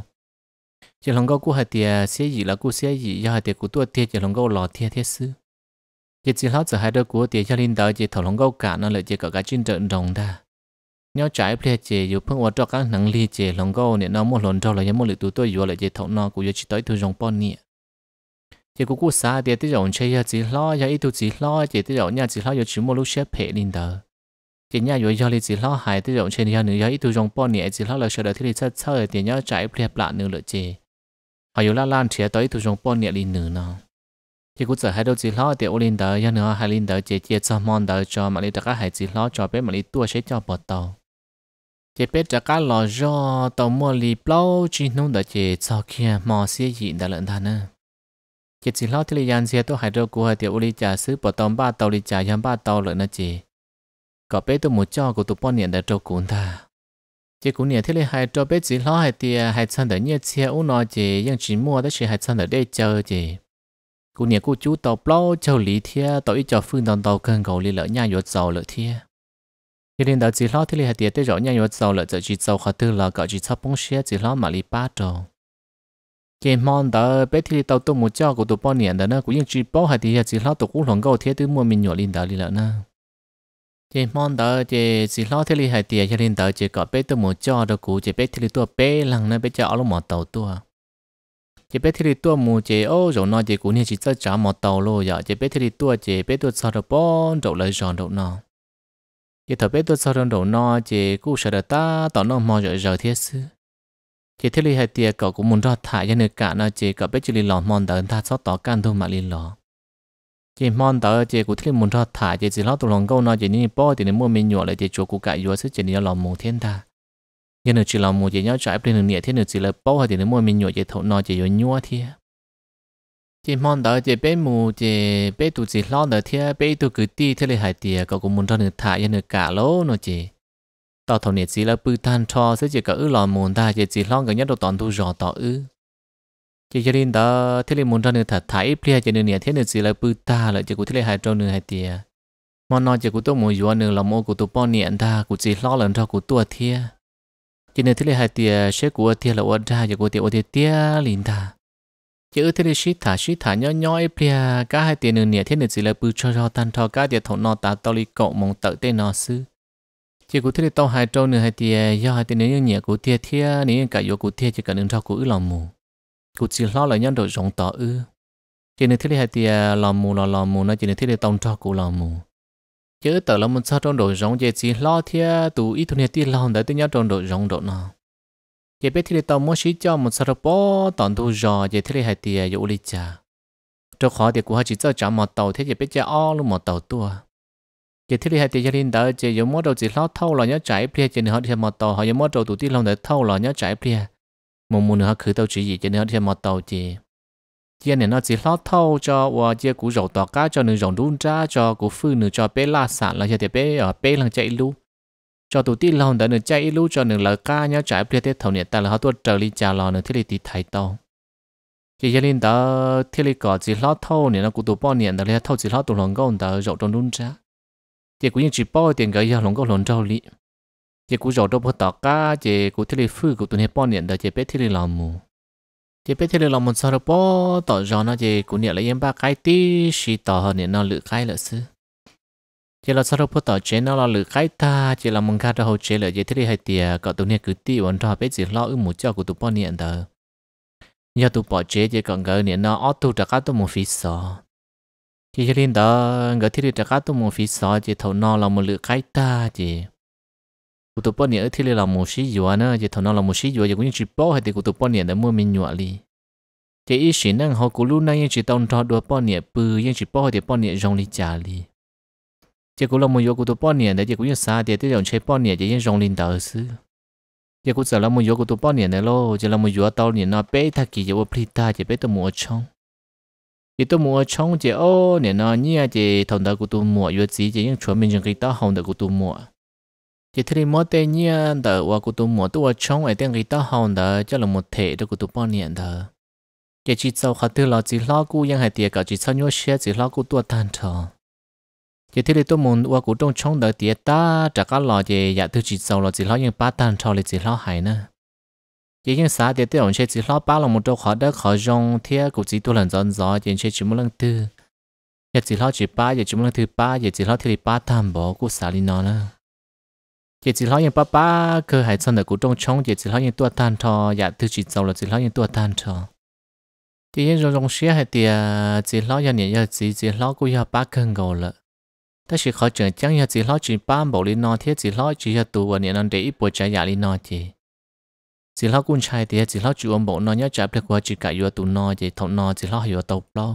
chỉ lòng câu cũ hai tiền xé gì là cũ xé gì do hai tiền của tôi thiết chỉ lòng câu lò thiết thiết sư chỉ chỉ lo giờ hai đứa của tiền cho nên tới chỉ thầu lòng câu cả nó lại chỉ có cái chuyên trận đồng ta nhau trái ple chỉ dù phương hoa cho các năng lực chỉ lòng câu nên nó một lần cho là những một lượt tụi tôi vừa lại chỉ thầu nó cũng vừa chỉ tới từ dòng pon nhẹ chỉ để tự chơi nhà rồi do lý chỉ lo hại tới rộng trên nhà nữa do ít tuổi dùng bao nhiêu chỉ lo là sợ được thì lý chơi sao ở chạy nhà trái plep lạ nữa lợi chê họ yếu la lan chơi tới ít tuổi dùng bao nhiêu lên nữa nó thì cũng sợ hai đôi chỉ lo để ô linh đỡ do nữa hai linh đỡ chơi chia cho mòn đỡ cho mà lý tất cả hai chỉ lo cho bé mà lý tua sẽ cho bớt tàu chỉ bé tất cả lo cho tàu mua lý plau chỉ nông đỡ chê sau kia mò xia gì đã lợn thằng nữa chỉ chỉ lo thì là xe tôi hãy đâu của hai tiểu uli trả sứ bỏ tôm ba tàu đi trả yam ba tàu lợn nó chỉ có bé tôi một cho của tôi bọn nhận đã trâu cuốn ta chỉ cũng nhận thế là hai trâu bé chỉ lo hai tia hai chân đỡ nhiều xe u nó chỉ nhưng chỉ mua đó chỉ hai chân đỡ để chờ chỉ cũng nhận cô chú tàu plo châu lý thia tàu ít cho phương đòn tàu cần cầu lý lỡ nhà yuột giàu lỡ thia khi đến đó chỉ lo thế là hai tia tới rõ nhà yuột giàu lỡ giờ chỉ giàu khó tư là cậu chỉ sắp bông xe chỉ lo mà lý ba trâu cái món đó bé thì tàu tôi một cho của tôi bao nhiêu đó nó cũng những chỉ bao hai thì chỉ lo tôi cũng lòng câu thế tôi mua mình nhỏ lên đó đi là nó cái món đó chỉ chỉ lo thế li hai tiền cho lên đó chỉ có bé tôi một cho đó cũng chỉ bé thì tôi bé lằng nó bé cho nó một tàu tôi chỉ bé thì tôi mua chỉ ô rồi nói chỉ cũng như chỉ cho trả một tàu luôn giờ chỉ bé thì tôi chỉ bé tôi sao được bao rồi lấy rồi đâu nó chỉ thợ bé tôi sao được đâu nó chỉ cũng sợ ta tao nó mò rồi rồi thế xưa chỉ thế li hai tia cậu cũng muốn ra thải cho nơi cả nó chỉ cậu biết chỉ li lò mòn tới ta sót tỏ can thôi mà li lò chỉ mòn tới chỉ cũng thích muốn ra thải chỉ chỉ lo tụ lòng câu nó chỉ những bỏ thì nên mua mình nhọ lại chỉ chuột cũng cãi nhọ sức chỉ nên lò mù thiên ta nhưng nữa chỉ lò mù chỉ nhau trái bên đường nhẹ thế nữa chỉ là bỏ thì nên mua mình nhọ chỉ thấu nó chỉ nhọ nhọ thiên chỉ mong đợi chỉ bé mù chỉ bé tụ chỉ lo đợi thế bé tụ cứ đi thế là hai tiề cậu cũng muốn cho nửa thả cho nửa cả lố nó chỉ tao thầu nhiệt gì là bự than cho sẽ chỉ cả ư lò mồn ta chỉ chỉ lo gần nhất đồ toàn thu rò tỏ ư chỉ cho nên đó thế là muốn cho nên thật thái plia cho nên nhiệt thế nên chỉ là bự ta là chỉ của thế là hai trâu nên hai tia mà nó chỉ của tôi muốn yếu nên là mua của tôi bao nhiêu ta của chỉ lo lần cho của tôi thia cho nên thế là hai tia sẽ của tia là ôn ra chỉ của tia ôn tia tia liền ta chứ thế là shit thả shit thả nhoi nhoi plia cả hai tia nên nhiệt thế nên chỉ là bự cho cho tan cho cả tia thổ nó ta tao li cậu mong tự tên nó xứ chỉ cụ thiết tàu hai trâu nữa hay tiề à, do hai tiền à, nếu nhẹ cụ thiết thiết nếu cả vô cụ thiết chỉ cần đứng thao cụ lòng mù cụ chỉ lo là nhân độ rộng tỏ ư chỉ nên thiết hai tiề à, lòng mù là lòng mù nó chỉ nên thiết tông thao cụ lòng mù chứ tờ là một sao trong độ rộng chỉ chỉ lo thiết tụ ít thu nhiệt tiền lòng đã tin nhau trong độ rộng độ nào chỉ biết thiết tàu muốn xí cho một sao bỏ toàn thu giò chỉ thiết hai tiề vô lý cha cho khó thì cụ hai chỉ cho trả một tàu thiết chỉ biết cha o luôn một tàu tua giờ thì hai tiền gia đình đó chỉ dùng mỗi đầu chỉ lót thâu là nhớ chạy plia chỉ họ thì một tàu họ dùng mỗi đầu tụt đi lòng để thâu là nhớ chạy plia một mùa nữa họ cứ tàu chỉ gì chỉ họ thì một tàu chỉ chỉ này nó chỉ lót thâu cho và chỉ cú rầu tọt cá cho nửa rồng đun ra cho cú phư nửa cho bé la sản là giờ thì bé ở bé là chạy lu cho tụt đi lòng để nửa chạy lu cho nửa là cá nhớ chạy plia tết thầu này ta là họ tuột trở đi trả lò nữa thì đi thái tàu chỉ gia đình đó thì có chỉ lót thâu này nó cú tụt bao niệm đó là thâu chỉ lót tụt lòng gông đó rầu trong đun ra chị cũng như chỉ bỏ tiền cái giờ lòng có lòng trâu lý chị cũng giàu đâu bao tao cả chị cũng thế là phư của tụi này bao niệm đời chị biết thế là làm mù chị biết thế là làm một sao đâu bỏ tao giàu nó chị cũng niệm là em ba cái tí xì tao hơn niệm nó lự cái là sư chị là sao đâu bao tao chế nó là lựa cái ta chị là mong cả đâu chế là chị thế là hay tiền cả tụi này cứ tí vẫn trò biết gì lo ước một cho của tụi bao niệm đời giờ tụi bỏ chế chị còn gỡ niệm nó ót tụi đã cả tụi một phí sao chỉ cho nên đó người thiết lập cả tụ một phía sau chỉ thầu nó là một lựa cái ta chỉ cụ tụ bao nhiêu thiết lập là một sĩ dùa nữa chỉ thầu nó là một sĩ dùa chỉ cũng chỉ bao hay thì cụ tụ bao nhiêu đã mua mình nhọ đi chỉ ít sĩ năng họ cụ lúc này chỉ tông thọ đồ bao nhiêu bự nhưng chỉ bao hay thì bao nhiêu rong đi trả đi chỉ cụ là một yếu cụ tụ bao nhiêu đấy chỉ cũng như xa thì tiêu dùng chế bao nhiêu chỉ nhưng rong lên đầu xứ chỉ cụ sợ là một yếu cụ tụ bao nhiêu này lo chỉ là một yếu tao liền nó bé thà kỳ chỉ vô plita chỉ bé tụ mua chong thì tôi mua chong chị ô nè nó như chị thằng đó của tôi mua vừa gì chị những chuẩn mình những cái đó hồng đó của tôi mua chị thấy mua tên như đó qua của tôi mua tôi chong ấy tên cái đó hồng đó cho là một thể đó của tôi bao nhiêu đó chị chỉ sau khát thứ là chỉ lo cú những hai tiền cả chỉ sau nhớ xe chỉ lo cú tôi tan thở chị thấy tôi muốn qua của trong chong đó tiền ta chắc cả lo chị dạ thứ chỉ sau là chỉ lo những ba tan thở là chỉ lo hay nữa chỉ những xã địa tiêu ông chỉ lo ba lòng một chỗ khó đất khó rong thế cũng chỉ tu lần dần dò chỉ chỉ chỉ muốn lần tư giờ chỉ lo chỉ ba giờ chỉ muốn lần thứ ba giờ chỉ lo thì ba tham bộ của xã linh nó nữa giờ chỉ lo những ba ba cơ hải sân ở của trong chống giờ chỉ lo những tua tan thò giờ dạ thứ chỉ giàu là chỉ lo những tua tan thò chỉ những rong rong xe hay thì chỉ lo những những giờ chỉ chỉ lo của giờ ba cân gầu lợ ta chỉ khó chẳng chẳng giờ chỉ lo chỉ ba bộ linh nó thế chỉ lo chỉ giờ tu và những năm để ít bộ trái giờ linh nó chỉ chỉ lo quân chạy thì chỉ lo chủ ông bộ nó nhớ chạp được qua chỉ cả vừa tụ nó chỉ thọ nó chỉ lo vừa tộc lo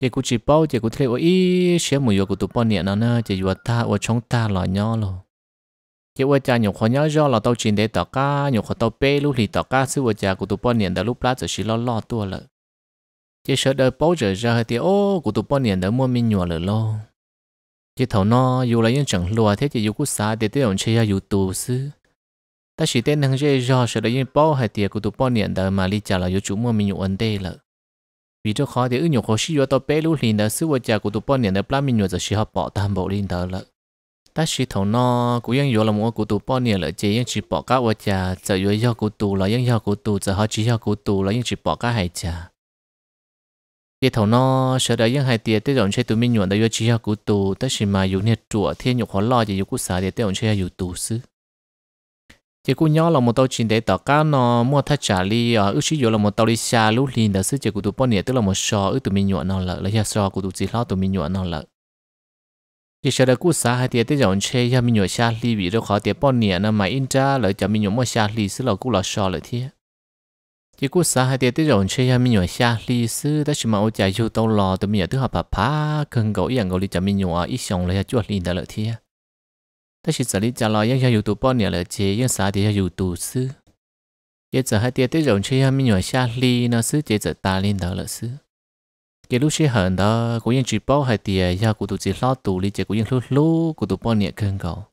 chỉ cũng chỉ bao chỉ cũng thấy ôi ý sẽ mùi cú của tụ bao niệm nó nữa chỉ vừa ta vừa chống ta lo nhó lo chỉ vừa cha nhục khó nhớ do là tàu chỉ để tao cá nhục khó tao bê lúc thì tao cá sư vừa cha của tụ bao niệm đã lúc lá rồi chỉ lo lo tua lợ chỉ sợ đời bao giờ ra thì ô cú tụ bao niệm đã mua mình nhua lợ lo chỉ thọ nó dù là những chẳng lo thế chỉ dù cú xa để tới ông chơi dù tù sư ta chỉ tên hàng dễ do sợ đấy bao hai tiệc của tụ bao niệm đời mà li trả là yếu chủ mua mình nhục ấn đây là vì cho khó thì ư nhục khó sử dụng tao bé lúc liền đó sư vợ cha của tụ bao niệm đời plá mình nhục giờ xí học bỏ tam bộ liền đó là ta chỉ thầu nó cũng ยัง yếu là mua của tụ bao niệm là chỉ ยัง chỉ bỏ các vợ cha giờ yếu do của tụ là ยัง do của tụ giờ họ chỉ do của tụ chỉ bỏ cả hai cha thì thầu nó sợ đấy những hai tiệt tới rộng chơi tụi mình nhuận đấy chỉ cho cụ tù tất nhiên mà dùng nhiệt chùa thiên nhục khó lo chỉ dùng cụ xả thì tới rộng chơi dùng tù xứ chỉ cũng nhớ là một tàu chuyện để tàu cá nó mua thắt trả li ở ờ, ước sử dụng là một tàu đi xa lúc liền đã sử dụng của tụi bọn nhẹ tức là một sò ước tụi mình nhọ nó lợ lấy nhà sò của tụi chỉ lo tụi mình nhọ nó lợ chỉ sau đó cú xa hai tiệt tới dòng xe nhà mình nhọ xa li vì đâu khó tiệt bọn nhẹ nó mà in ra lại cho mình nhọ mua xa li xứ là cú là sò lại thế chỉ cú xa hai tiệt tới dòng xe nhà mình nhọ xa li xứ đã chỉ mà ô chạy vô tàu lò tụi mình nhớ thứ hợp bà phá cần gấu yên gấu đi cho mình nhọ ít xong lại chuột liền đã lợi thế ta chỉ xử lý trả lời những yếu tố bao nhiêu là chế những xã thì yếu tố sư chế giờ hai tiết tới rộng chơi mình nhỏ xa ly nó sư chế giờ ta lên đó là sư chế lúc chế hận đó cũng những chỉ bao hai tiết nhà của tụi chỉ lo tụ lý chế cũng những lúc lúc của tụi bao nhiêu cơn cầu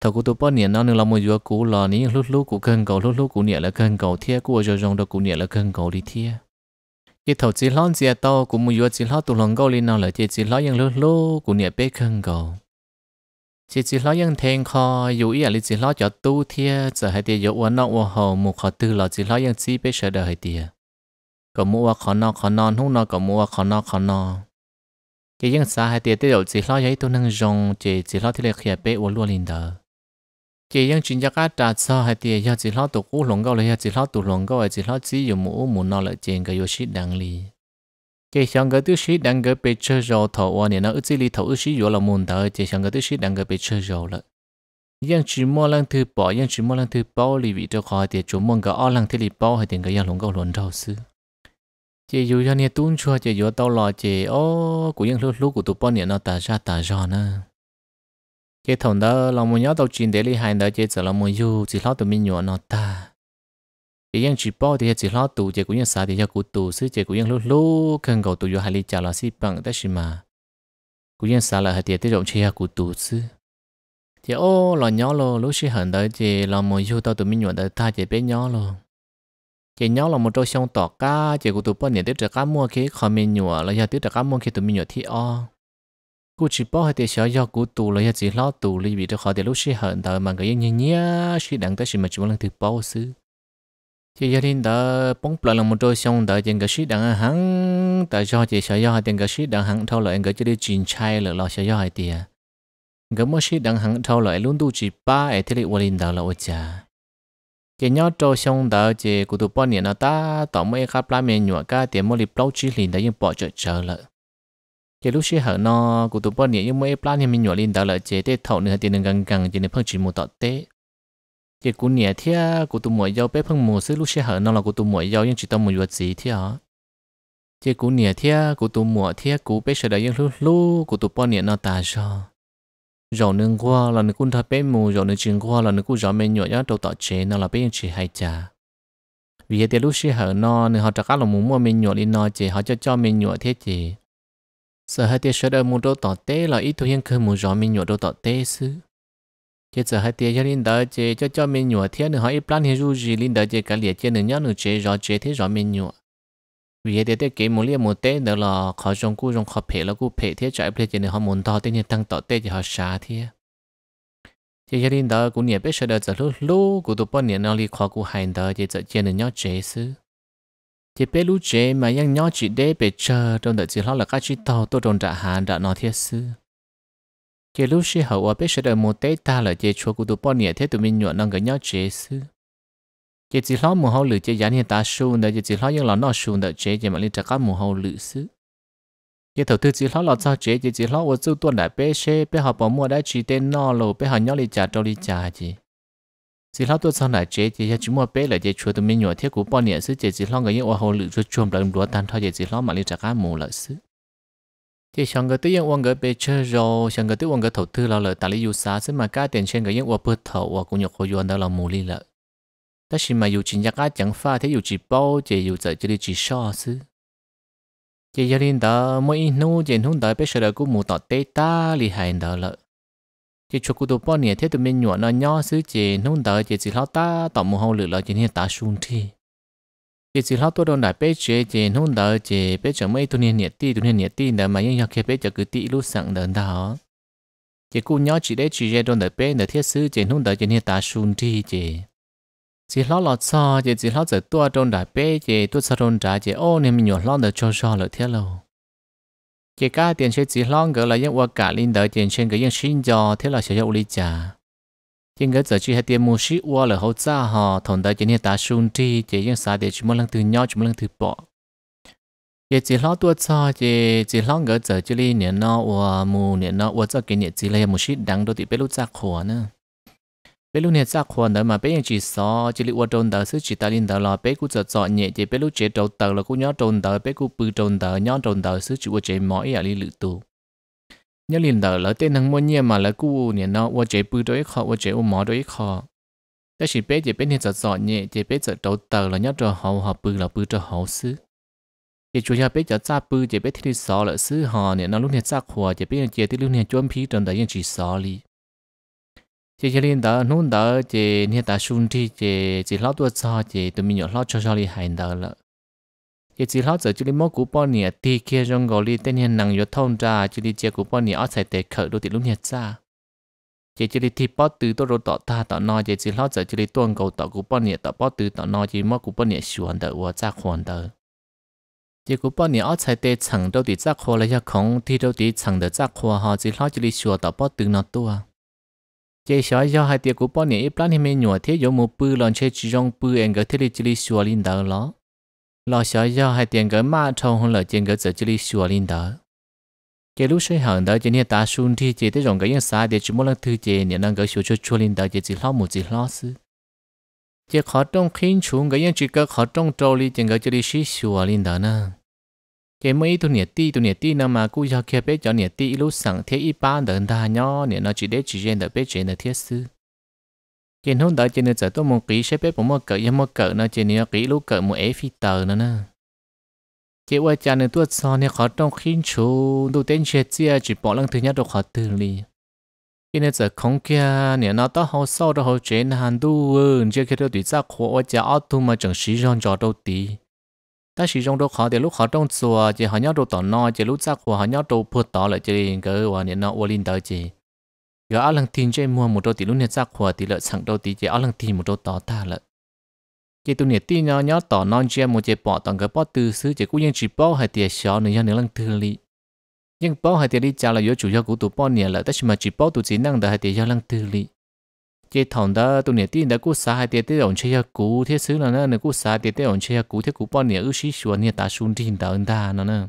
thầu của tụi bao nhiêu nó nên là một vừa cũ là những lúc lúc của cơn cầu lúc lúc của nhiệt là cơn cầu thiệt của rồi rộng đó của nhiệt là cơn cầu đi thiệt chế thầu chỉ lo chế to cũng một vừa chỉ lo tụ lòng cầu lên nó là chế chỉ lo những lúc lúc của nhiệt bé cơn cầu จิจิล้ายังเทงคออยู่อีอหลิจิล้อจอดตู้เทียจะให้เดียวว้านนอกอว่าหอมุขอตื้อหลอจิล้อยังจีไปเฉดให้เดียก็มัวขอนอกขอนอนหุ่นนอกก็มัวขอนอกขอนอนจะยังสาให้เดียวเดียวจิล้อยังตัวนั่งจงจิจิล้อที่เลี้ยเขียเป๊ะว่าลวดนเดอจะยังจินจักรตัดซาให้เดียวจิเ้อตัวกู้หลงก็เลยจิเ้อตัวหลงก็ไอจิล้อจีอยู่มัวมุนนอกเลยเจงก็โยชิดดังลี chỉ sang cái thứ sĩ đang cái bị chơi rồi thầu anh nó chỉ li thầu sĩ rồi là muốn thầu chỉ sang cái thứ sĩ đang cái bị chơi rồi là yang chỉ mua lăng thứ bỏ yang chỉ mua lăng thứ bao li vị cho khỏi thì chủ mong cái ở lăng thứ li bao hay tiền cái yang lồng cái lồng thầu sư chỉ dù cho nè, tuôn chua chỉ dù tao lo chỉ ô của yang lúc lúc của tụi bọn nó ta ra ta ra nè chỉ thằng đó là muốn nhớ tao chuyện để li hai đó chỉ là muốn yêu chỉ lo tụi mình nhọ nó ta thì yên chỉ bao thì chỉ lo tù chỉ cũng yên sa thì cứ cụ tù sư chỉ cũng yên lú lú không có tù vô hai ly trả là xí bằng đó xí mà cũng yên sa là hai tiệt tiết rộng chỉ cụ tù sư thì ô là nhỏ lo lú xí hận tới chỉ là một yêu tao tụi mình nhuận tới ta chỉ bé nhỏ lo chỉ nhỏ là một trâu sông tọt cá chỉ cụ tù bao nhiêu tiết trả cá mua khi khó mình nhuận là giờ tiết trả cá mua khi tụi mình nhuận thì ô cụ chỉ bao hai tiệt xóa do cụ tù là giờ chỉ lo tù ly bị cho khó thì lú xí hận tới mà cái yên nhẹ nhẹ sư đặng tới xí mà chỉ muốn lần thứ bao sư chỉ gia đình đã bóng plờ là một đôi xong đã tiền cái sĩ đang hắn tại do chỉ sợ do tiền cái sĩ đang hắn thâu lợi người chỉ đi chín chai là lo sợ do hai tiền cái mỗi sĩ đang hắn thâu lợi luôn tu chỉ ba ấy thì lại linh đã là ở cha chỉ nhớ cho xong đã chỉ của tụi bao nhiêu nó ta tạo mấy khắp lá mềm nhựa cả tiền mỗi lịp lâu chỉ linh đã dùng bỏ chợ chờ lợ chỉ lúc sĩ hở nó của tụi bao nhiêu nhưng mỗi plá miền nhựa liền đã là chỉ để thâu nữa tiền gần gần chỉ nên phong chỉ một tọt tế chị cũng nhẹ thế của tụi muội dâu bé phân mùa xứ lúc xe hở nó là của tụi muội dâu nhưng chỉ tao mùi vật gì thế hả chị cũng nhẹ thế của tụi muội thế của bé sợ đại nhưng lúc lúc của tụi bọn nhẹ nó ta cho rồi nương qua là nương cũng thay bé mù rồi nương chừng qua là nương cũng rõ mẹ nhọ nhớ đầu tọt chế nó là bé nhưng chỉ hai chả vì thế lúc xe hở nó nương họ trả cá là muốn mua mẹ nhọ đi nó chị họ cho cho mẹ nhọ thế chị sợ hai tiếc sợ đời mua đầu tọt té là ít thôi nhưng khi mua rõ mẹ nhọ đầu tọt té xứ chế giờ hai tiền cho linh đỡ chế cho cho mình nhựa thiên nữa họ ít plan thì du gì linh đỡ chế cả liệt chế nữa nhớ nữa chế rõ chế thế rõ mình nhựa vì thế thế kế một liệt một tết đó là khó trong cú trong khó phê là cú phê thế chạy phê chế nữa họ muốn to tên như tăng tọt tết thì họ xả thế chế cho linh đỡ cũng nhớ biết sợ đỡ giờ lúc lúc của tụi bọn nhớ nó li khó cú hành đỡ chế giờ chế nữa nhớ chế xứ chế bé lúc chế mà ยัง nhớ chỉ để bé chờ trong đợi chỉ lo là các chị tàu tôi trong trả hàng đã nói thiết xứ chế lúc xí hậu ở bên sẽ đợi một tế ta là chế chúa của tụi bọn nhẹ thế tụi mình nhuận năng cái nhau chế sư chế chỉ lo mù hậu lử chế gián hiện ta sùn đợi chế chỉ lo những lo nó sùn đợi chế chế mà lên trả các mù hậu lử sư chế thầu tư chỉ lo lo sao chế chế chỉ lo ở chỗ tuần đại bên sẽ bên họ bỏ mua đã chỉ tên nó lô bé họ nhau lì trả trâu lì trả gì chỉ lo tôi sau này chế chế chỉ mua bé là chế chúa tụi mình nhuận thế của bọn nhẹ sư chế chỉ lo người yêu hậu lử chúa chuông làm đùa tan thao chế chỉ lo mà lên trả các mù lử sư thì chẳng cái tự nhiên uống cái bê chơi rồi xong cái tự uống cái thầu tư là lợi tại lý dù xa xem mà cá tiền trên cái yên uống bớt thầu và cũng nhọc hồi yuan đó là mù li lợi ta xin mà dù chính giác cá chẳng pha thế dù chỉ bao chỉ dù chỉ chỉ đi chỉ so chứ chỉ gia đình đó mỗi nô chỉ không đợi bê sợ đó cũng mù tọt tê ta li hại đó lợi chỉ cho cụ tụ bao nhiêu thế tụi mình nhọn nó nhỏ chứ chỉ không đợi chỉ chỉ lão ta tọt mù hậu lửa lợi chỉ nên ta xuống thì chỉ chỉ lao tôi đâu đại bế chế chế nông đỡ chế bế chẳng mấy tôi tuần nhiệt tôi nên nhiệt ti đỡ mà nhưng khi bế chẳng cứ ti lúc sẵn đỡ đó chế cô nhỏ chỉ để chỉ ra đâu đại bế đỡ thiết sứ chế nông đỡ chế nhiệt ta sùn đi chế chỉ lao lọt sao chế chỉ lao giờ tua đâu đại bế chế tua sao đâu trái chế ô nên mình nhổ lao đỡ cho cho lợi thiết lâu chế cá tiền chế chỉ lao ngỡ là những quả cả linh đỡ tiền trên cái những sinh cho thiết là sẽ cho lý trả nhưng cái giờ chỉ hai tiền mua ship qua là hậu cha họ thằng đại chỉ nên ta xuống đi chỉ những xã để chúng mình lần thứ nhau chúng mình lần thứ bỏ chỉ chỉ lo tuổi cho chỉ chỉ lo cái giờ chỉ đi nè nó và mù nè nó và cho cái nè chỉ là mua ship đăng đôi thì bé lúc cha khoa nữa bé lúc nè cha khoa nữa mà bé những chỉ so chỉ đi qua trôn tờ xứ chỉ ta lên tờ là bé cũng giờ chọn nhẹ chỉ bé lúc chế trâu tờ là cũng nhớ trôn tờ bé cũng bự trôn tờ nhớ trôn tờ xứ chỉ qua chế mỏi ở à, đi lự tù nhớ liền đỡ lỡ tên năng mua nhẹ mà lỡ cú nè nó qua chế bự đôi khó qua chế ô mỏ đôi khó ta chỉ bé chỉ biết nên giọt giọt nhẹ chỉ biết giọt đầu tờ là nhớ cho hậu họ bự là bự cho hậu xứ chỉ chủ nhà bé giọt ra bự chỉ biết thì sọ là xứ họ nè nó lúc này ra khóa chỉ biết chỉ thì lúc này chuẩn phí trong đấy chỉ sọ li chỉ chỉ liền đỡ nôn đỡ chỉ nè ta xuống thì chỉ chỉ lão tua cho chỉ tụi mình nhỏ lão cho cho li hành đỡ lỡ 也只好在这里蘑菇半年地开上高里，等下能有通炸，这里结果半年二才得口都得路捏炸。也这里提包 từ đó rồi đó ta đó nó, 也只好在这里断 cầu đó 菇半年，đó 包 từ đó nó，也蘑菇半年喜欢的我炸欢的。结果半年二才得长到底炸花了一空，提到底长的炸花哈，只好这里学到包 từ nó 多。chế sợ do hai tiệc của bọn này ít lắm thì mình nhỏ thế giống bự lon chế chỉ trong bự anh cái thế lịch chỉ lịch xua lên đó 老小要还点个马冲红了，见个在这里说领导。cái lúc xây hàng đó chỉ nên ta xuống thì chỉ tới rộng cái yên xa để chỉ muốn lần thứ chỉ nên năng cái số cho chua lên đó chỉ chỉ lo một chỉ lo sự chỉ khó trong khiến xuống cái yên chỉ có khó trong trâu đi chỉ cái chỉ đi xí xua lên đó nè cái mấy tu nhiệt ti tu nhiệt ti nào mà cũng do kia bé cho nhiệt ti lúc sẵn thế ít ba đơn ta nhỏ nên nó chỉ để chỉ riêng đợt bé chuyện là thiết sự trên hôm đó trên nó giờ tôi muốn kỹ sẽ biết một cỡ một cỡ nó trên nó kỹ lúc cỡ một ấy phi tờ nữa nè chỉ qua cha nên tôi so nên khó trong khiến chú tôi tên chết chia chỉ bỏ lăng thứ nhất được khó từ li cái này giờ không kia nè nó tao hậu sau đó hậu trên hàn du ơn chưa khi tôi tùy ra khó qua cha ở tu mà chẳng sử dụng cho đâu tí ta sử dụng đâu khó để lúc khó trong chùa chỉ họ nhớ đâu tỏ no chỉ lúc ra khó họ nhớ đâu phượt tỏ lại chỉ cái quả nè nó linh tới chỉ giờ áo lăng tin chơi mua một đôi tỷ lúc này ra khóa tỷ lợi sẵn đôi tỷ chơi áo lăng tin một đôi tỏ ta lợi. chỉ tu này tin nhau nhỏ tỏ non chơi một chơi bỏ tòng cái bỏ từ xứ chỉ cũng ยัง chỉ bỏ hai tiền xó nữa nhau nữa lăng thư li nhưng bỏ hai tiền đi trả là do chủ yếu của tụ bỏ nhiệt lợn tất mà chỉ bỏ tụ chỉ năng đợi hai tiền nhau lăng thư li chỉ thằng đó tu này tin đã cú xa hai tiền tới ổn chơi cú thiết xứ là nó cú xa tiền tới ổn chơi cú thiết cú bỏ nhiệt ước sĩ xuống nhiệt ta xuống tin ta ơn ta nó nữa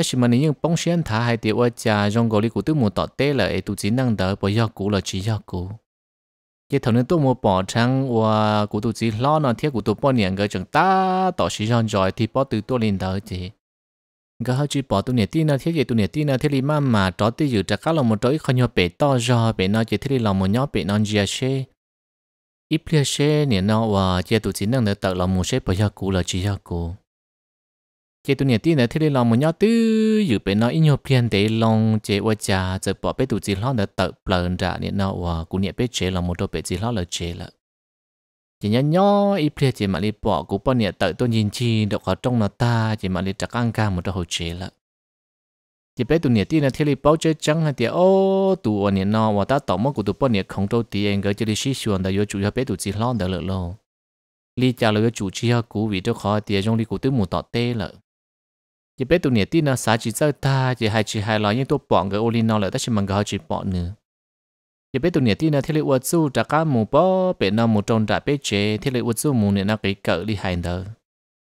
cái gì mà nếu như bông xuyên thả hai tiêu ở nhà trong gò li của tôi muốn tọt tê là tụ chỉ năng đỡ bởi do cũ là chỉ do cũ giờ thằng nên tôi muốn bỏ trăng và của tôi chỉ lo nó thiết của tôi bỏ niệm cái chẳng ta tỏ sĩ gian rồi thì bỏ từ tôi lên đỡ chị cái họ chỉ bỏ tôi niệm tin nó thiết gì tôi niệm tin nó thiết li mà mà trói tôi giữ chắc là một trói không nhau bể to rồi bể nó chỉ thiết li là một nhau bể non gì xe ít bia xe niệm nó và giờ tôi chỉ năng đỡ tự là một xe bởi do cũ là chỉ do cũ chế tu nhiệt tin là thế lòng một nhau tư dự bên nó in hợp liền để lòng chế qua trà giờ bỏ bé tu chỉ lo để tự lần ra nên nó và ờ, cũng nhiệt bé chế lòng một đôi bé chỉ lo là chế là chỉ nhớ nhớ ít phía chỉ mà đi bỏ cũng bao nhiêu tự tôi nhìn chi được ở trong nó ta chỉ mà đi trắc ăn cam một đôi hồ chế là chỉ bé tu nhiệt tin là thế là bao chế trắng hay tiệt ô tu ở nhiệt nó và ta tỏ mất của tu bao nhiêu không đâu tiền cái chỉ đi xí xuồng để vô chủ cho bé tu chỉ lo để lợi lo lý trả lời chủ chi ha cú vị cho khó tiệt trong đi của tư mù tọt tê lợi chỉ biết tụi nhiệt tin nó xả chỉ sao ta chỉ hai chỉ hai lo những tôi bọn người Olin nó lại ta chỉ mang cái họ chỉ bọn nữa chỉ biết tụi nhiệt tin nó thế liệu uất su trả cá mù bó bé nó một trong trả bé chế thiết lập uất su một nữa nó cái cỡ đi hai đó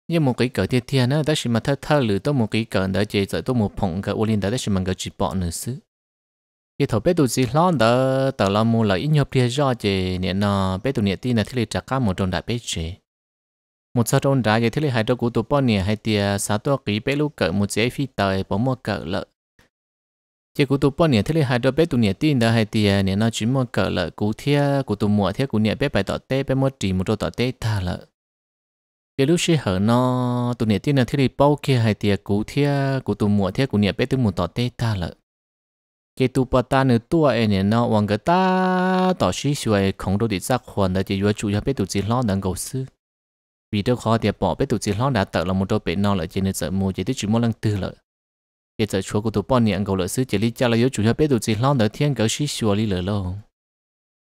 nhưng một cái cỡ thiết thiên nó ta chỉ mà thơ thơ lử tôi một cái cỡ đó chế rồi tôi một phòng cái Olin đó ta chỉ mang cái chỉ bọn nữa chứ. cái thầu bé tụi gì lo đó tao làm một lại ít nhóc kia do chế nên nó bé tụi nhiệt tin nó thiết lập trả cam một trong trả bé chế một số trong đá giới thiết lý hai đô của tụ bò nè hai tia sáu tua ký bé lúc cỡ một chế phi tờ bỏ mua cỡ lợ chế của tụ bò nè thiết lý hai đô bé tụ nè tin đó hai tia nè nó chỉ mua cỡ lợ cú thia của tụ mua thia của nè bé bài tọt tê bé mua chỉ một đôi tọt tê tha lợ cái lúc xí hở nó tụ nè tin là thiết lý bao kia hai tia cú thia của tụ mua thia của nè bé tụ mua tọt tê tha lợ cái tụ bò ta nửa tua ấy nè nó hoàng cái ta tọt xí xuôi không đâu để giác hoàn đó chỉ vừa chủ yếu bé tụ chỉ lo đang cầu sư vì đâu khó thì bỏ biết tụi chỉ lo đã tạo là một đôi bên non lại trên nền sợ mua chỉ tới chỉ mua lần tư lợi hiện giờ chúa của tụi bọn niệm cầu lợi sư chỉ lý cho là yếu chủ cho biết tụi chỉ lo đỡ thiên cỡ sĩ xua lý lợi lâu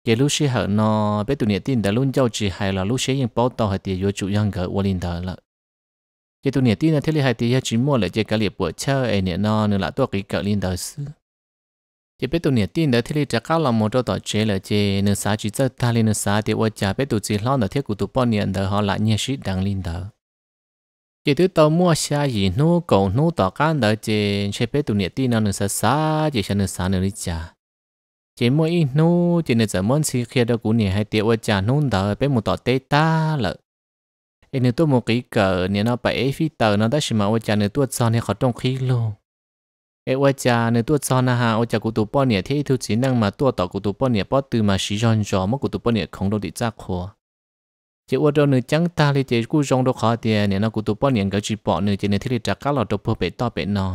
chỉ lúc sĩ hở nó biết tụi niệm tin đã luôn giao chỉ hay là lúc sĩ yên bảo tao hay tiền yếu chủ nhân cỡ uo linh thờ lợi chỉ tụi niệm tin là thế lý hay yếu chủ mua lại chỉ cái liệp bữa chơi ấy niệm nó nữa là tôi cái cỡ linh thờ sư chỉ biết tụi nhiệt tin đó thì chắc cao là một chỗ tổ chế là chế nên xã chỉ cho ta lên nên thì ôi chả biết tụi chỉ lo là thiết của tụi bọn nhiệt đó họ lại nhẹ sĩ đang lên đó chỉ tụi tao mua xe gì nô cầu nô tỏ can đó chế chế biết tụi nhiệt tin nó nên xã xã chỉ cho nên xã nên đi chả chỉ mua ít nô chỉ nên giờ muốn xí khi đó của nhiệt hay tiệu ôi chả nô đó biết một tổ tê ta lợ nên tôi một cái cờ nên nó bảy phi tờ nó đã xem mà ôi chả tôi cho nên họ trong khí luôn เอว่าจะในตัวจอนะฮะว่าจะกูตัวป้อนเนี่ยที่ทุกสิ่งนั่งมาตัวต่อกูตัวป้อนเนี่ยป้อตื่นมาสีจอนจอมกูตัวป้อนเนี่ยของโดดิจักหัวเจ้าว่าตัวหนึ่งจังตาเลยเจ้ากูจงตัวขอเตียเนี่ยนะกูตัวป้อนเนี่ยก็จีปอหนึ่งเจ้าเนี่ยที่จักก้าเราตัวเพื่อเป็ดต่อเป็ดนอ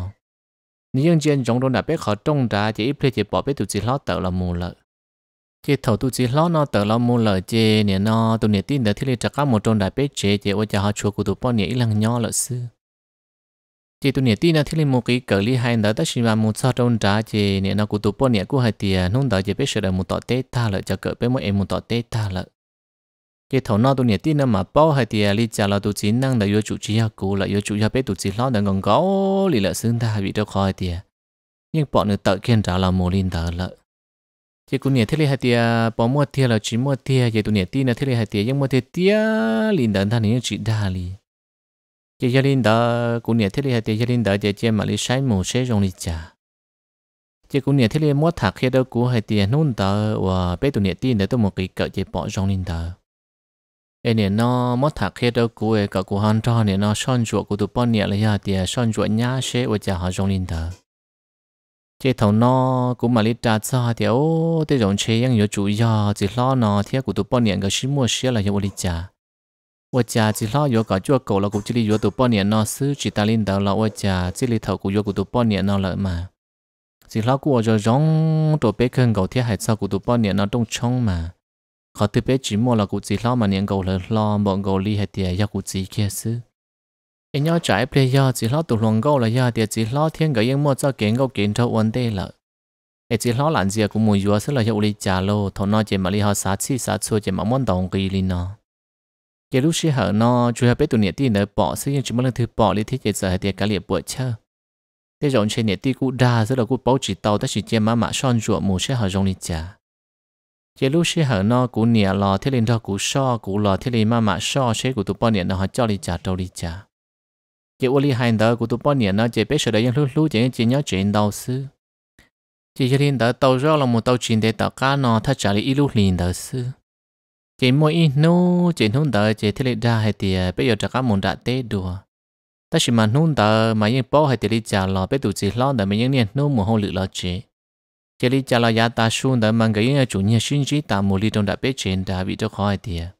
นี่ยังเจียนจงตัวหนักเป็ดขอตรงดาเจ้าอีเพลเจ้าปอเป็ดตัวจีล้อเต่าละมูเลยเจ้าถอดตัวจีล้อนอเต่าละมูเลยเจ้าเนี่ยนอตัวเนี่ยตีนเดี๋ยวที่จักก้าหมดตรงดาเป็ดเจ้าเจ้าว่าจะหาชัวกูตัวป้อนเนี่ยอีหลังย่อเลยซื้อ chị tu nè tin là thiết lên một cái cờ ly hai đó tất sinh là một sao trong trả chị nè nó cũng tụi bọn nè cũng hai tiề nông đó chị biết sửa được một tọt tết ta lợi cho cỡ bé mỗi em một tọt tết ta lợi chị thầu nó tụi nè tin là mà bao hai tiề li trả là tu chín năng là vô chủ chi học cũ là vô chủ học biết tu chín lo là ngon gấu li lợi sinh ta bị đau khỏi tiề nhưng bọn người tự kiên trả là một linh tờ lợi chị cũng nè thiết lên hai tiề bỏ mua tiề là chỉ mua tiề chị tu nè tin là thiết lên hai tiề nhưng mua tiề tiền linh tờ ta nè chỉ đa li chị gia linh đó cũng nhiệt thiết đi hay chị gia linh đó chị chị mà đi sai mù sẽ rong đi chả chị cũng nhiệt thiết đi mua thạc khi đó cũng hay tiền nôn đó và bé tụ nhận tin để tôi một cái cỡ chị bỏ rong linh đó em nè nó mất thạc khi đó cũng ấy cỡ cũng hàn cho nè nó son ruột của tụ bọn nhận là giờ tiền son ruột nhá sẽ và chả họ rong linh đó chị thầu nó cũng mà đi trả cho thì ô tôi rong chế yang nhớ chủ do chị lo nó thiết của tụ bọn nhận cái gì mua sẽ là yếu đi chả 我家只老有搞做狗了，我这里有多半年了，是其他领导了，我家这里头我有多半年了了嘛。只老我就让多别坑狗贴海草，我多半年了东冲嘛。เขาถือเป็นจีมัวละกูจีเล่ามันยังกูเลยล่อมองกูลีให้เตียยากูจีเคียซื้อเอ็งยอดจ่ายเพลย์ยอดจีเล่าตุลงกูเลยยอดเตียจีเล่าเที่ยงก็ยังมัวเจ้าเก่งกูเก่งเท่าวันเดละเอจีเล่าหลานเจียกูมูยัวซึ่งเลยยาอุลิจาโลทอนอเจมาลีฮอสาชีสาชัวเจมามอนตองกีลีเนาะ giờ lúc xí hở nó chưa biết bé tụi nhiệt ti nở bỏ xí nhưng chỉ muốn lần thứ bỏ lý thích giờ giờ thì cả liệt bữa chơi thế rồi trên nhiệt ti cũ đa rất là cũng báo chỉ tàu ta chỉ chơi má mã son ruột mù xí hở rộng lý chả giờ lúc xí hở nó cũng nhiệt lò thiết lên đó cũng so cũng lò thiết lên má mã so xí của tụi bao nhiệt nó họ cho lý chả đâu lý chả giờ ô lý hai đó của tụi bao nhiệt nó chỉ biết sợ đấy nhưng lúc lúc chỉ chỉ nhớ chuyện đầu xứ chỉ cho nên đó tàu rõ là một tàu chuyện để tàu cá nó thắt trả lý ít lúc liền đó xứ chỉ mỗi ít nô chỉ nôn tờ chỉ thiết lập ra hay thì à, bây giờ chắc các môn đã tê đùa ta chỉ mà nôn tờ mà những bó hay thì đi trả lò bây tụ chỉ lo để mấy những niên nô mồ hôn lự lo chỉ chỉ đi trả lò giá ta xuống để mang cái những chủ nhân sinh chỉ ta mồ lý trong đã biết chuyện đã bị cho khỏi thì à.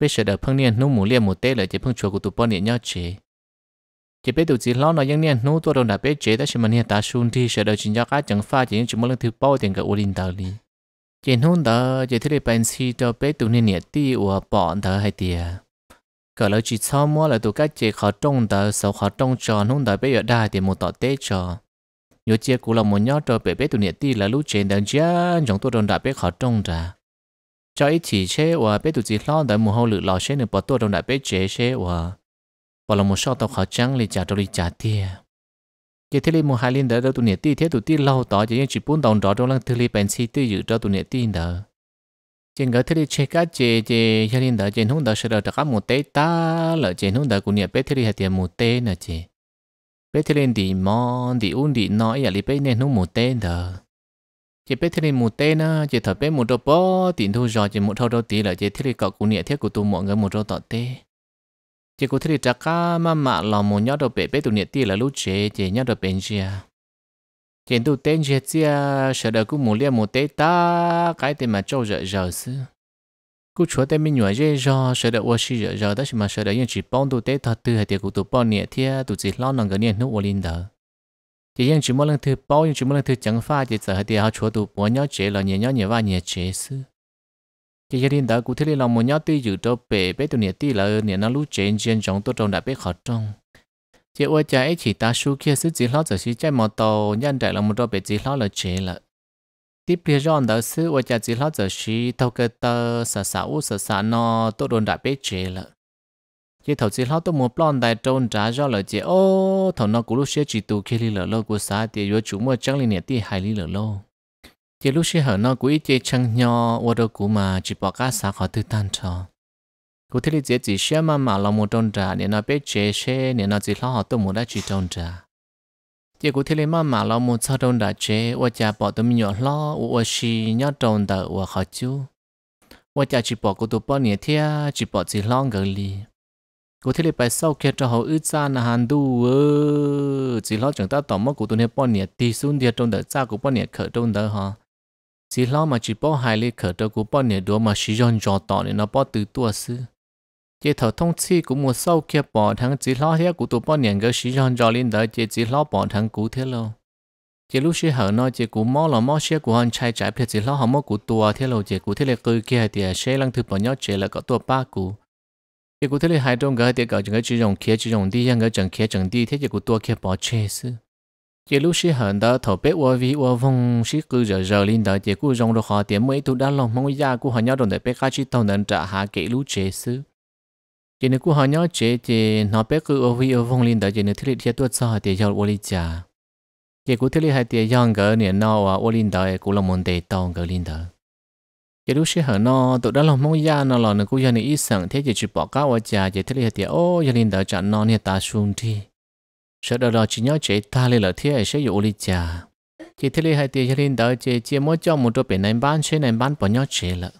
bây giờ đợi phong niên nô mồ liêm một tê lại chỉ phong chùa của tụ bó niệm nhau chỉ chỉ bây tụ chỉ lo nói những niên nô tôi trong đã biết chuyện ta chỉ mà niên ta xuống thì sẽ đợi chỉ cho các chẳng pha chỉ những chủ mồ lương thứ bó tiền cái ô linh tờ lý chỉ hôn đó chỉ thấy bên si cho bé tụi nên nhiệt đi của bọn đó hay tiề cả lời chỉ sau mua là tụi các chế khó trông đó sau khó trông cho hôn đó bé ở đây thì một tọt tế cho nhớ chia cũng là một nhóc cho bé bé tụi nhiệt đi là lúc trên đang chia chúng tôi đồng đã bé khó trông ra cho ít chỉ chế và bé tụi chỉ lo đó một hậu lự lo chế nữa bỏ tôi đồng đã bé chế chế và bỏ là một số tàu khó trắng lì trả tôi lì trả tiền chỉ thế mua hai linh đó đâu tụi nè ti thế tụi ti lâu đó, chỉ những chỉ bốn đồng đó trong lăng thứ li bèn xí tư dự cho tụi nè ti đó chỉ ngỡ thế li chơi cá chơi chơi, hai linh đó chè không đó sẽ được cả một tế ta lỡ chè không đó cũng nè bé thế li hạt tiền một tế nè chơi. bé thế li đi mòn đi uống đi nói à li bé nè không một tế đó chỉ bé thế li một tế nè chỉ thợ bé một đồ bò, tiền thu rồi chỉ một thâu đôi tí lỡ chỉ thế li cậu cũng nè thế của tụi mọi người một đôi tọt tế chỉ có thể trả cả mà mà là một nhớ đồ bể bể tụi nhiệt tiền là lúc chế chỉ nhớ đồ bé chia chỉ tụi tên chia chia sợ đời cũng muốn liên một tế ta cái tên mà châu rợ rợ xứ cú chúa tên mình nhồi dễ rò sợ đời ô xí rợ rợ đó mà sợ đời yên chỉ bông tụi tế thật tư hay tiền của tụ bông nhiệt thia tụi chỉ lo nòng cái nhiệt nước ô linh đó chỉ yên chỉ muốn lần thứ bao nhưng chỉ muốn lần thứ chẳng pha chỉ sợ hay tiền họ chúa tụ bông nhớ chế là nhớ nhớ nhớ và nhớ chế xứ chỉ cho đình đã cụ thể là một nhóm tuy dự cho bể bé tụi nhiệt tì là nhiệt nó lúc trên trên trong tôi trong đã bé khó trong chỉ ôi cha ấy chỉ ta suy kia sức chỉ lo giờ chỉ chạy mò tàu nhân đại là một trò bể chỉ lo là chế là tiếp theo rồi đó sư ôi cha chỉ lo giờ chỉ thâu cơ tơ sờ sờ u sờ sờ nó tôi đồn đã bé chế là chỉ thầu chỉ lo tôi một lon đại trôn trả do là chỉ ô thầu nó cũng lúc sẽ chỉ tu kia đi là lâu của xã thì vừa chủ mua trăng lì nhiệt tì hai đi là lâu chỉ lúc xưa hở nó cũng chỉ chăng nhau ô tô cũ mà chỉ bỏ cả xã khỏi tư tan cho cụ thể là chỉ xe mà mà là một tròn trà nên nó biết chế xe nên nó chỉ lo họ tôi muốn đã chỉ tròn trà chỉ cụ thể là mà mà là một sao tròn trà chế ô cha bỏ tôi nhỏ lo ô xì nhá tròn tờ ô khó chú ô cha chỉ bỏ cụ tôi bỏ nhẹ thia chỉ bỏ chỉ lo gần lì. cụ thể là bài sau kia cho họ ước ra là hàn du ơ chỉ lo chúng ta tỏ mất cụ tôi nhẹ bỏ nhẹ tí xuống thì tròn tờ cha cụ bỏ nhẹ khởi tròn tờ họ chỉ lo mà chỉ bỏ hai lê khởi đầu của bỏ nè đồ mà sử dụng rõ tỏ nè nó bỏ từ tua sư chỉ thầu thông chi cũng một sau kia bỏ thằng chỉ lo hết của tụ bỏ nè cái sử dụng rõ lên đó chỉ chỉ lo bỏ thằng cũ thế lâu chỉ lúc xưa hở nó chỉ cũ mò lo mò xe của anh trai trái phe chỉ lo họ mò của tua thế lâu chỉ cũ thế là cười kia thì à xe lăng thứ bỏ nhót chỉ là có tua ba cũ chỉ cũ thế là hai trong cái thì cả những cái chỉ dùng kia chỉ dùng đi những cái chẳng kia chẳng đi thế chỉ của tua kia bỏ chê sư chỉ lúc xí hận đó thổ bé uo vi uo vong xí cứ giờ giờ lên đó chỉ cứ rong đồ họ tiền mấy tụ đã lòng mong gia của họ nhau đồng để bé cá chỉ tàu nên trả hạ kỹ lũ chế sư chỉ nên của họ nhau chế thì nó bé cứ uo vi uo vong lên đó chỉ nên thiết thiết tuất sao thì giàu uo li trả chỉ cứ thiết lý hai tiền giàu gỡ nè nó à uo lên đó cứ lòng muốn để tàu gỡ linh đó chỉ lúc xí hận nó tụ đã lòng mong gia nó lòng nó của giờ này ít sẵn thế chỉ chỉ bỏ cá uo trả chỉ thiết lý hai tiền ô giờ lên đó trả nó nè ta xuống đi sợ đó đó chỉ nhau chế ta lên là thế sẽ dụ lý cha chỉ thế hai tiền cho nên đó chế chia mỗi cho một đôi bên này bán chế này bán bỏ nhớ chế là